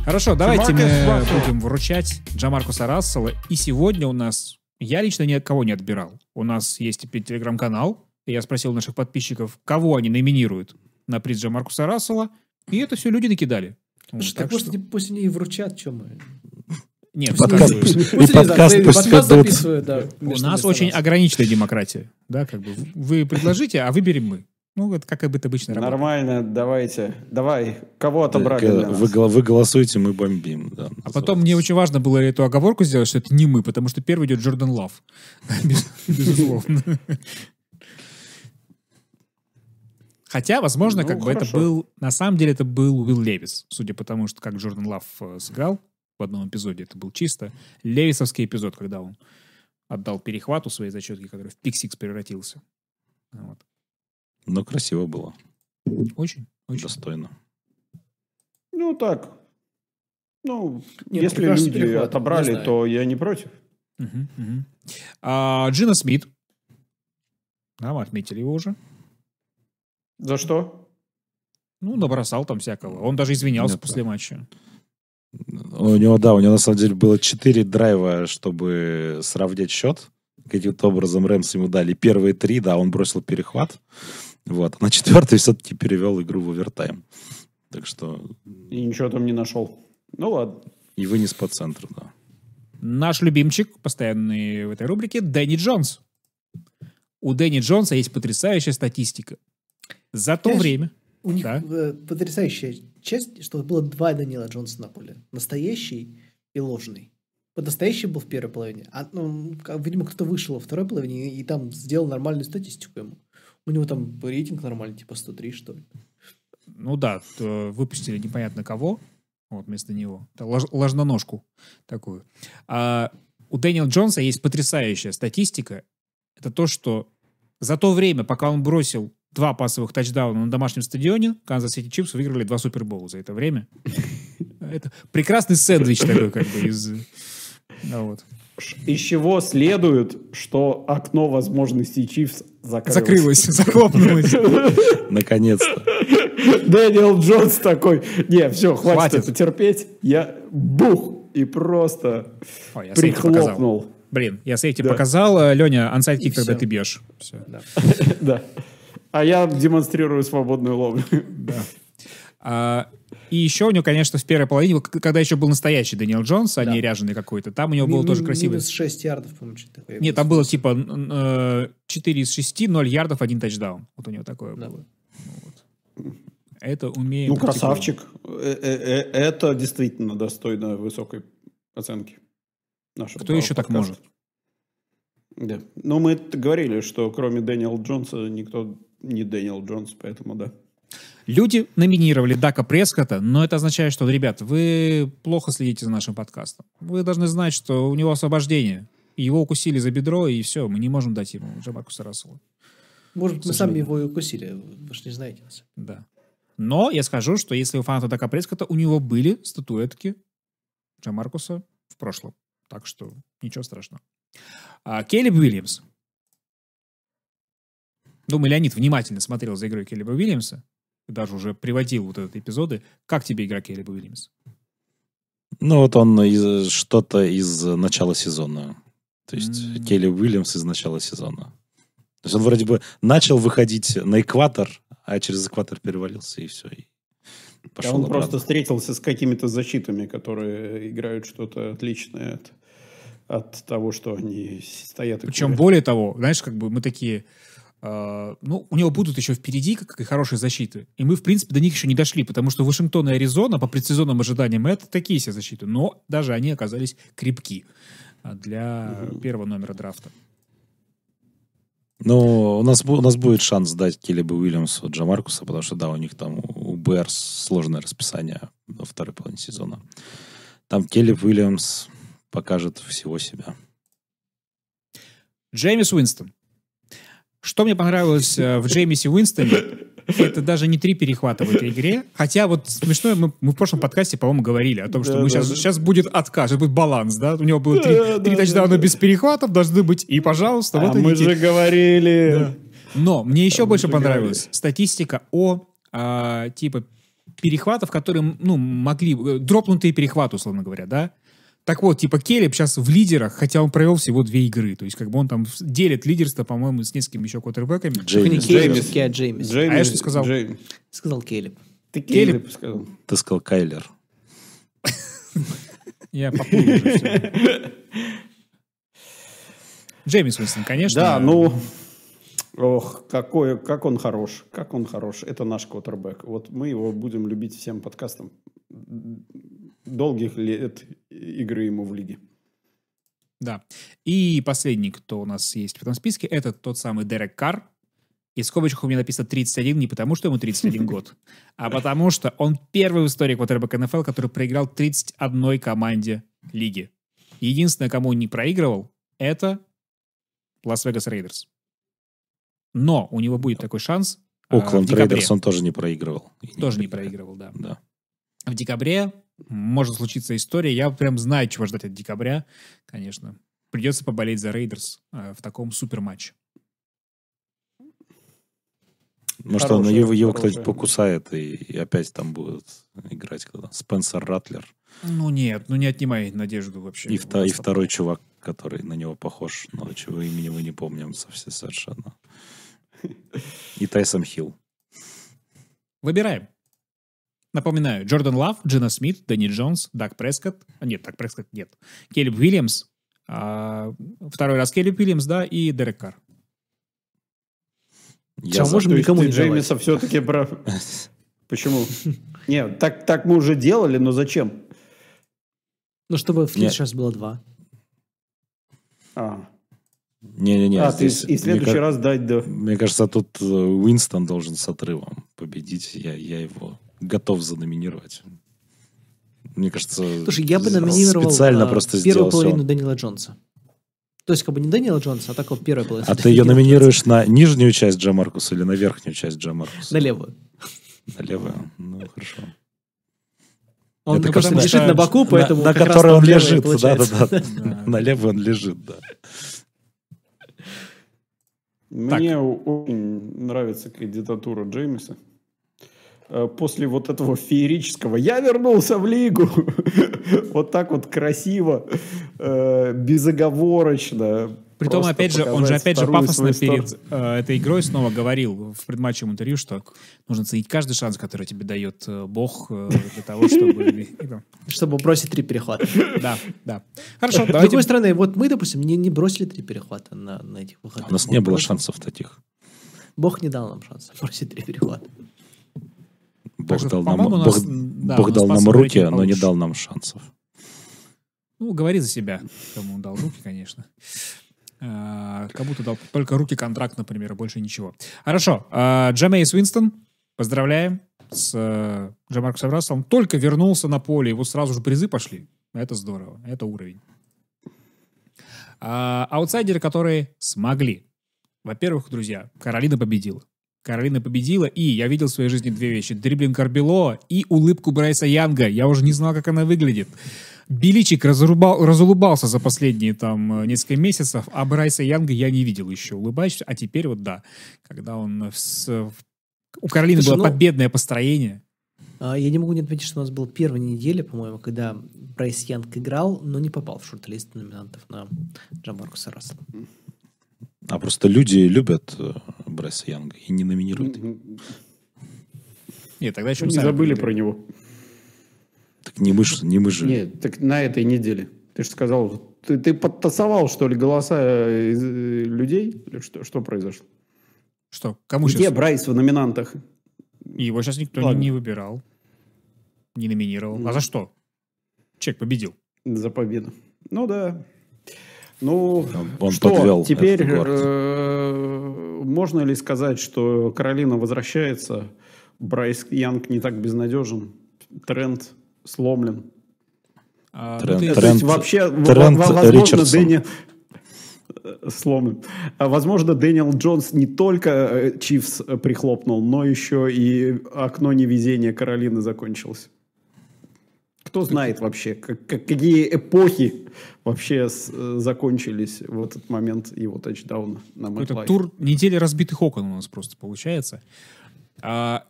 Хорошо, давайте мы будем вручать Джамаркуса Рассела. И сегодня у нас... Я лично ни от кого не отбирал. У нас есть теперь телеграм-канал. И я спросил наших подписчиков, кого они номинируют на приз Джамаркуса Рассела. И это все люди накидали. Потому что так просто пусть они и вручат, что мы. Нет, подкаст, и пусть, подкаст, да, пусть подкаст записывают, да. У нас очень ограниченная демократия. Да, как бы вы предложите, а выберем мы. Ну, вот как бы обычно работает. Нормально, давайте. Давай, кого отобрали э, так, вы, вы голосуете, мы бомбим. Да, а потом мне очень важно было эту оговорку сделать, что это не мы, потому что первый идет Джордан Лав. (laughs) Безусловно. Хотя, возможно, ну, как хорошо. бы это был... На самом деле это был Уилл Левис, судя по тому, что как Джордан Лав э, сыграл в одном эпизоде, это был чисто левисовский эпизод, когда он отдал перехват у своей зачетки, который в пиксикс превратился. Вот. Но красиво было. Очень, очень. Достойно. Ну, так. Ну, Нет, ну, если люди перехват, отобрали, то я не против. Угу, угу. А, Джина Смит. Нам отметили его уже. За что? Ну, набросал там всякого. Он даже извинялся Нет, после матча. Ну, у него, да, у него на самом деле было 4 драйва, чтобы сравнять счет. Каким-то образом Рэмс ему дали первые три, да, он бросил перехват. Вот. А на четвертый все-таки перевел игру в овертайм. Так что... И ничего там не нашел. Ну ладно. И вынес по центру, да. Наш любимчик, постоянный в этой рубрике, Дэнни Джонс. У Дэнни Джонса есть потрясающая статистика. За то Конечно, время. У них да. Э, потрясающая часть, что было два Данила Джонса на поле. Настоящий и ложный. Вот настоящий был в первой половине. А, ну, видимо, кто-то вышел во второй половине и, и там сделал нормальную статистику ему. У него там рейтинг нормальный, типа 103, что ли. Ну да, выпустили непонятно кого вот вместо него. Лож, ложноножку такую. А у Дэниела Джонса есть потрясающая статистика. Это то, что за то время, пока он бросил два пасовых тачдауна на домашнем стадионе. Канзас Сити Чипс выиграли два супербола за это время. (laughs) Это прекрасный сэндвич такой, как бы, из... А, вот. Из чего следует, что окно возможностей Чивс закрылось. Закрылось, (laughs) захлопнулось. (laughs) Наконец-то. Дэниел Джонс такой, не, все, хватит, это терпеть. Я бух и просто прихлопнул. Блин, я с да. показал. Э, Леня, ансайд когда ты бьешь. Да. А я демонстрирую свободную ловлю. Да. А, и еще у него, конечно, в первой половине, когда еще был настоящий Дэниел Джонс, а да. не ряженый какой-то, там у него Ми- было тоже красиво. Минус 6 ярдов, по-моему, что-то такое. Нет, там было типа 4 э, из 6, 0 ярдов, 1 тачдаун. Вот у него такое да. было. Ну вот. Это умеет. Ну, типа красавчик. Э, э, это действительно достойно высокой оценки. Нашего Кто еще подкаста. так может? Да. Но ну, мы говорили, что кроме Дэниела Джонса никто не Дэниел Джонс, поэтому да. Люди номинировали Дака Прескота, но это означает, что, ребят, вы плохо следите за нашим подкастом. Вы должны знать, что у него освобождение. Его укусили за бедро, и все, мы не можем дать ему Джамаркуса Рассела. Может, мы сами его и укусили, вы же не знаете нас. Да. Но я скажу, что если у фаната Дака Прескота, у него были статуэтки Джамаркуса в прошлом. Так что ничего страшного. А, Келеб Уильямс. Думаю, ну, Леонид внимательно смотрел за игрой Келеба Уильямса, даже уже приводил вот этот эпизоды. Как тебе игра Келеба Уильямса? Ну, вот он из, что-то из начала сезона. То есть mm-hmm. Келли Уильямс из начала сезона. То есть он вроде бы начал выходить на экватор, а через экватор перевалился, и все. И пошел да он обратно. просто встретился с какими-то защитами, которые играют что-то отличное от, от того, что они стоят. Причем более того, знаешь, как бы мы такие Э, ну, у него будут еще впереди как и хорошие защиты. И мы, в принципе, до них еще не дошли, потому что Вашингтон и Аризона по предсезонным ожиданиям это такие себе защиты. Но даже они оказались крепки э, для угу. первого номера драфта. Ну, у нас, у нас будет шанс дать Келеба Уильямсу Джамаркуса, потому что, да, у них там у Берс сложное расписание во второй половине сезона. Там Келеб Уильямс покажет всего себя. Джеймис Уинстон. Что мне понравилось э, в Джеймисе Уинстоне, это даже не три перехвата в этой игре. Хотя вот смешно, мы, мы в прошлом подкасте, по-моему, говорили о том, что да, мы да, сейчас, да. сейчас будет отказ, будет баланс, да? У него было три, да, три да, тачдауна да. без перехватов, должны быть, и, пожалуйста, а вот мы они, же говорили. Да. Но мне еще а больше понравилась говорили. статистика о, а, типа, перехватов, которые, ну, могли... Э, дропнутые перехваты, условно говоря, да? Так вот, типа Келеб сейчас в лидерах, хотя он провел всего две игры. То есть, как бы он там делит лидерство, по-моему, с несколькими еще квотербеками. Джеймис. А Джеймис. Джеймис. Джеймис. Джеймис. А я что сказал? Джеймис. Сказал Келеб. Ты Келеб, сказал. Ты сказал Кайлер. (laughs) Я поплыл Джеймис Уинстон, конечно. Да, ну... Ох, какой, как он хорош, как он хорош. Это наш квотербек. Вот мы его будем любить всем подкастом долгих лет игры ему в лиге. Да. И последний, кто у нас есть в этом списке, это тот самый Дерек Карр. И в скобочках у меня написано 31 не потому, что ему 31 год, а потому что он первый в истории квотербека НФЛ, который проиграл 31 команде лиги. Единственное, кому он не проигрывал, это Лас-Вегас Рейдерс. Но у него будет такой шанс. Э, Окленд Рейдерс он тоже не проигрывал. Тоже не проигрывал, да. да. В декабре может случиться история. Я прям знаю, чего ждать от декабря, конечно. Придется поболеть за Рейдерс э, в таком суперматче. Может, ну ну хорошая, он, его, его кто-нибудь покусает, и, и опять там будут играть когда Спенсер Ратлер. Ну нет, ну не отнимай надежду вообще. И, вта- и второй чувак, который на него похож, но чего имени мы не помним совсем совершенно. И Тайсон Хилл. Выбираем. Напоминаю, Джордан Лав, Джина Смит, Дэнни Джонс, Дак Прескотт, а, нет, Дак Прескотт нет, Келеб Уильямс, а, второй раз Келеб Уильямс, да, и Дерек Карр. Я Все, можем никому не Джеймиса все-таки про? Почему? Нет, так, так мы уже делали, но зачем? Ну, чтобы флит сейчас было два. А. Не-не-не. А, ты и следующий раз дать, да. Мне кажется, тут э, Уинстон должен с отрывом победить. Я, я его готов заноминировать. Мне кажется, Слушай, я бы номинировал специально а, просто первую половину он. Данила Джонса. То есть, как бы не Данила Джонса, а так вот первая половина. А ты ее номинируешь Джонса. на нижнюю часть Джа Маркуса или на верхнюю часть Джа Маркуса? На левую. На левую, ну хорошо. Он это, кажется, лежит считаю, на боку, поэтому... На, (laughs) на которой он лежит, да-да-да. На левую он лежит, да. Мне так. очень нравится кандидатура Джеймиса. Э, после вот этого феерического «Я вернулся в лигу!» (laughs) Вот так вот красиво, э, безоговорочно. Притом, опять же, он же опять же пафосно перед э, этой игрой снова говорил в предматчевом интервью, что нужно ценить каждый шанс, который тебе дает Бог для того, чтобы... (laughs) Ну, чтобы бросить три перехвата. Да, да. Хорошо, С другой стороны, вот мы, допустим, не, бросили три перехвата на, на этих выходах. У нас не было шансов таких. Бог не дал нам шанса бросить три перехвата. Бог так, дал нам, Бог, да, Бог дал нам руки, но не дал нам шансов. Ну, говори за себя, кому он дал руки, конечно. А, кому-то дал только руки контракт, например, больше ничего. Хорошо. А, Джамейс Уинстон, поздравляем с а, э, Джамаркусом Расселом. Только вернулся на поле, и вот сразу же призы пошли. Это здорово, это уровень. А, аутсайдеры, которые смогли. Во-первых, друзья, Каролина победила. Каролина победила, и я видел в своей жизни две вещи. Дриблинг Арбело и улыбку Брайса Янга. Я уже не знал, как она выглядит. Беличик разрубал, разулыбался за последние там э, несколько месяцев, а Брайса Янга я не видел еще улыбающегося. А теперь вот да, когда он... С, у Каролины Слушай, было ну, победное построение. А, я не могу не отметить, что у нас была первая неделя, по-моему, когда Брайс Янг играл, но не попал в шорт-лист номинантов на Джамаркуса Рассела. А просто люди любят э, Брайса Янга и не номинируют. Нет, тогда еще не забыли про него. Так не мы, не мы же. Нет, так на этой неделе. Ты же сказал, ты, ты подтасовал, что ли, голоса э, э, людей? Что, что произошло? Что? Кому Где сейчас? Брайс в номинантах? Его сейчас никто Ладно. не, не выбирал. Не номинировал. Ну. А за ну. что? Чек победил. За победу. Ну да. Ну, он что, подвел теперь э, можно ли сказать, что Каролина возвращается, Брайс Янг не так безнадежен, тренд сломлен? А, ну, тренд, ну, ты... тренд, есть вообще, тренд возможно, Ричардсон. Дэнни, э, сломлен. А, возможно, Дэниел Джонс не только э, Чивс э, прихлопнул, но еще и окно невезения Каролины закончилось. Кто знает вообще, как, какие эпохи вообще с, э, закончились в этот момент его тачдауна на какой тур недели разбитых окон у нас просто получается. А,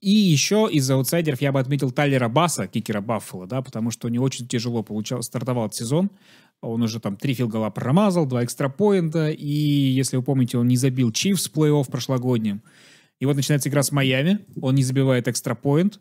и еще из аутсайдеров я бы отметил Тайлера Басса, кикера Баффала, да, потому что у очень тяжело получал, стартовал этот сезон. Он уже там три филгола промазал, два экстрапоинта, и, если вы помните, он не забил Чивс в плей-офф прошлогодним. И вот начинается игра с Майами, он не забивает экстрапоинт,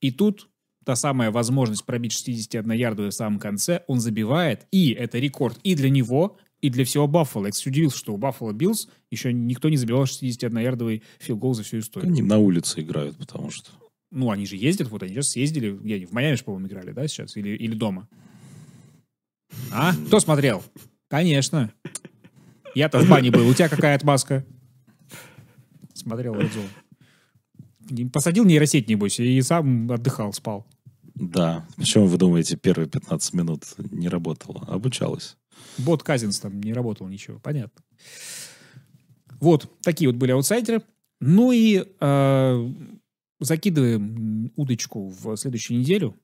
и тут та самая возможность пробить 61 ярдовый в самом конце, он забивает, и это рекорд и для него, и для всего Баффала. Я, удивился, что у Баффала Биллс еще никто не забивал 61-ярдовый филгол за всю историю. Они на улице играют, потому что... Ну, они же ездят, вот они сейчас съездили, где они, в Майами, по-моему, играли, да, сейчас? Или, или дома? А? Кто смотрел? Конечно. Я-то в бане был. У тебя какая отмазка? Смотрел Red Zone. Посадил нейросеть, небось, и сам отдыхал, спал. Да. Почему вы думаете, первые 15 минут не работало? Обучалось. Бот Казинс там не работал ничего, понятно. Вот, такие вот были аутсайдеры. Ну и э, закидываем удочку в следующую неделю.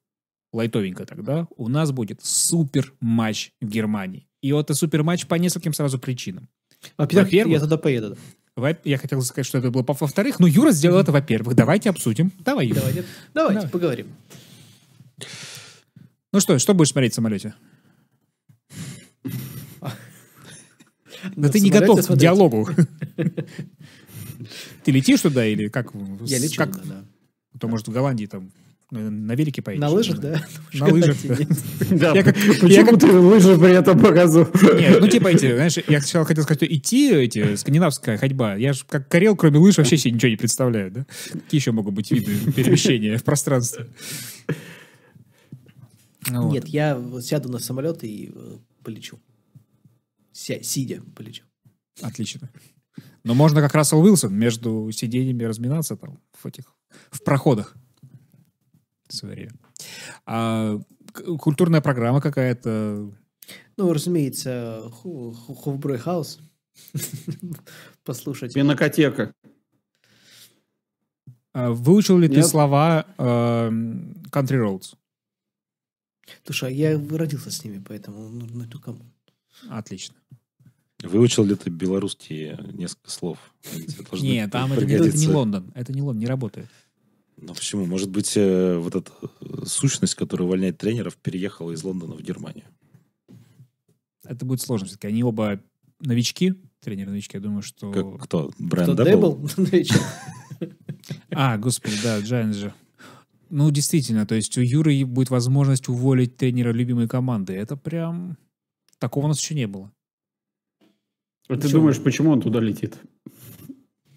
Лайтовенько тогда. У нас будет супер матч в Германии. И вот это супер матч по нескольким сразу причинам. Во-первых, во я туда поеду. Во я хотел сказать, что это было во-вторых, но Юра сделал это во-первых. Давайте обсудим. Давай, Юра. Давайте, давайте, давайте. поговорим. Ну что, что будешь смотреть в самолете? Да ты не готов к диалогу. (laughs) Ты летишь туда или как? Я лечу как? да. А то, может, в Голландии там на велике поедешь. На лыжах, да? (laughs) На лыжах, да. (laughs) Почему ты лыжи при этом показывал? Нет, ну типа эти, знаешь, я сначала хотел сказать, что идти, эти, скандинавская ходьба, я же как Карел кроме лыж, вообще себе ничего не представляю, да? Какие еще могут быть виды перемещения в пространстве? Ну вот. Нет, я сяду на самолет и э, полечу. Ся- сидя полечу. Отлично. Но можно как раз Уилсон между сиденьями разминаться там в этих в проходах. Смотри. А культурная программа какая-то? Ну, разумеется, Хофброй Хаус. (laughs) Послушать. Пинокотека. А выучил ли ты слова э, Country Roads? Слушай, а я родился с ними, поэтому нужно ну эту кому. Отлично. Выучил ли ты белорусские э, несколько слов? Нет, там это, не Лондон. Это не Лондон, не работает. Ну почему? Может быть, э, вот эта э, сущность, которая увольняет тренеров, переехала из Лондона в Германию? Это будет сложно все-таки. Они оба новички, тренеры-новички, я думаю, что... Как, кто? Брэнд Дебл? (laughs) А, господи, да, Джайн же. Ну, действительно, то есть у Юры будет возможность уволить тренера любимой команды. Это прям... Такого у нас еще не было. А ты Чего? думаешь, почему он туда летит?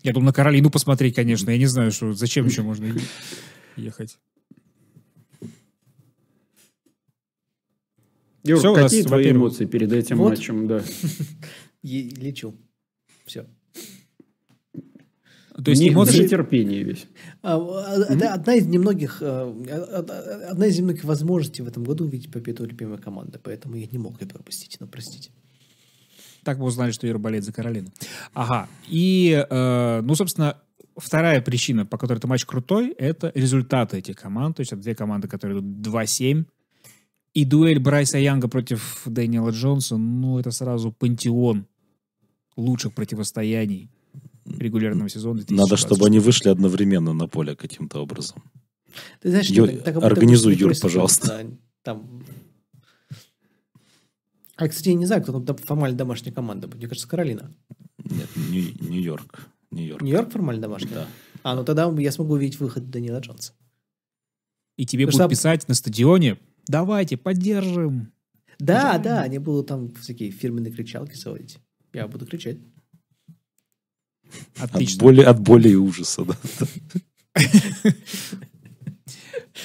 Я думал, на Каролину посмотреть, конечно. Я не знаю, что, зачем еще можно ехать. Юр, Все какие твои эмоции перед этим вот. матчем? Да. (laughs) Лечу. Все. То есть эмоции... терпение весь. А, а Одна из немногих, э, а, а, одна из немногих возможностей в этом году увидеть победу любимой команды, поэтому я не мог ее пропустить, но ну, простите. Так мы узнали, что Ира болеет за Каролину. Ага. И, э, ну, собственно, вторая причина, по которой этот матч крутой, это результаты этих команд. То есть это две команды, которые идут 2-7. И дуэль Брайса Янга против Дэниела Джонса, ну, это сразу пантеон лучших противостояний регулярного сезона. 2020. Надо, чтобы они вышли одновременно на поле каким-то образом. Ты знаешь, Юр, так, так, организуй, Юр, пожалуйста. там... А, кстати, я не знаю, кто там формально домашняя команда. Мне кажется, Каролина. Нет, Нью-Йорк. Нью-Йорк. Нью-Йорк формально домашний? Да. А, ну тогда я смогу увидеть выход Данила Джонса. И тебе Потому будут что... писать на стадионе, давайте, поддержим. Да, поддержим. да, они будут там всякие фирменные кричалки заводить. Я буду кричать. Отлично. (laughs) От боли, от боли и ужаса, да. (laughs)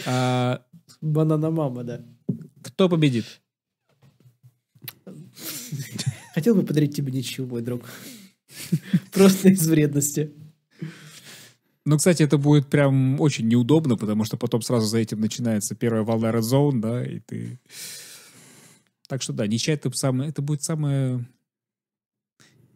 А, Бананамама, да. Кто победит? (laughs) Хотел бы подарить тебе ничего, мой друг. Просто из вредности. Ну, кстати, это будет прям очень неудобно, потому что потом сразу за этим начинается первая волна Red Zone, да, и ты... Так что да, ничья это, самое, это будет самое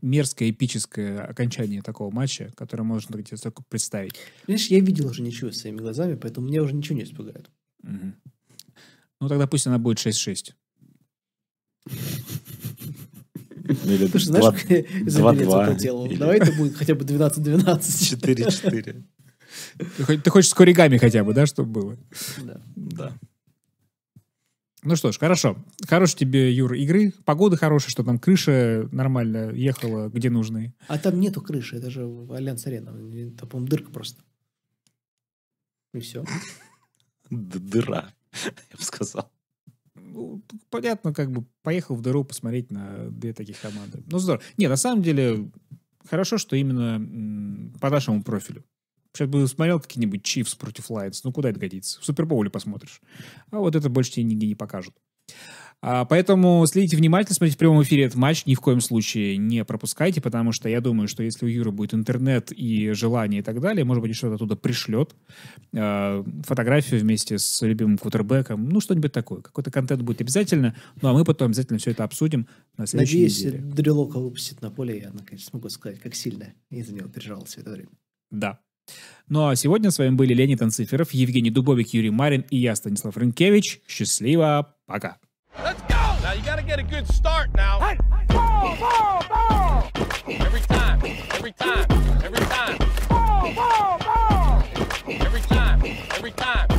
мерзкое эпическое окончание такого матча, которое можно только только представить. Понимаешь, я видел уже ничего своими глазами, поэтому меня уже ничего не испугает. Угу. Ну тогда пусть она будет 6-6. (laughs) Или Слушай, знаешь, 2, 2, делал? Давай это будет хотя бы 12-12. 4-4. Ты хочешь с коригами хотя бы, да, чтобы было? Да. Да. Ну что ж, хорошо. Хорош тебе, Юр, игры. Погода хорошая, что там крыша нормально ехала, где нужны. А там нету крыши, это же Альянс Арена. Там, по-моему, дырка просто. И все. Дыра, я бы сказал. Ну, понятно, как бы поехал в дыру посмотреть на две таких команды. Ну, здорово. Не, на самом деле, хорошо, что именно по нашему профилю. Сейчас бы смотрел какие-нибудь Чивс против Лайнс. Ну, куда это годится? В Супербоуле посмотришь. А вот это больше тебе нигде не покажут. А, поэтому следите внимательно, смотрите в прямом эфире этот матч. Ни в коем случае не пропускайте, потому что я думаю, что если у Юры будет интернет и желание и так далее, может быть, что-то оттуда пришлет. А, фотографию вместе с любимым Кутербеком, Ну, что-нибудь такое. Какой-то контент будет обязательно. Ну, а мы потом обязательно все это обсудим на следующей Надеюсь, неделе. Надеюсь, Дрелока выпустит на поле, я, наконец, смогу сказать, как сильно я за него переживал все это время. Да. Ну а сегодня с вами были Леонид Анциферов, Евгений Дубовик, Юрий Марин и я, Станислав Рынкевич. Счастливо, пока! Let's go! Now you gotta get a good start now. Hey, ball, ball, ball. Every time, every time, every time. Ball, ball, ball. Every time, every time.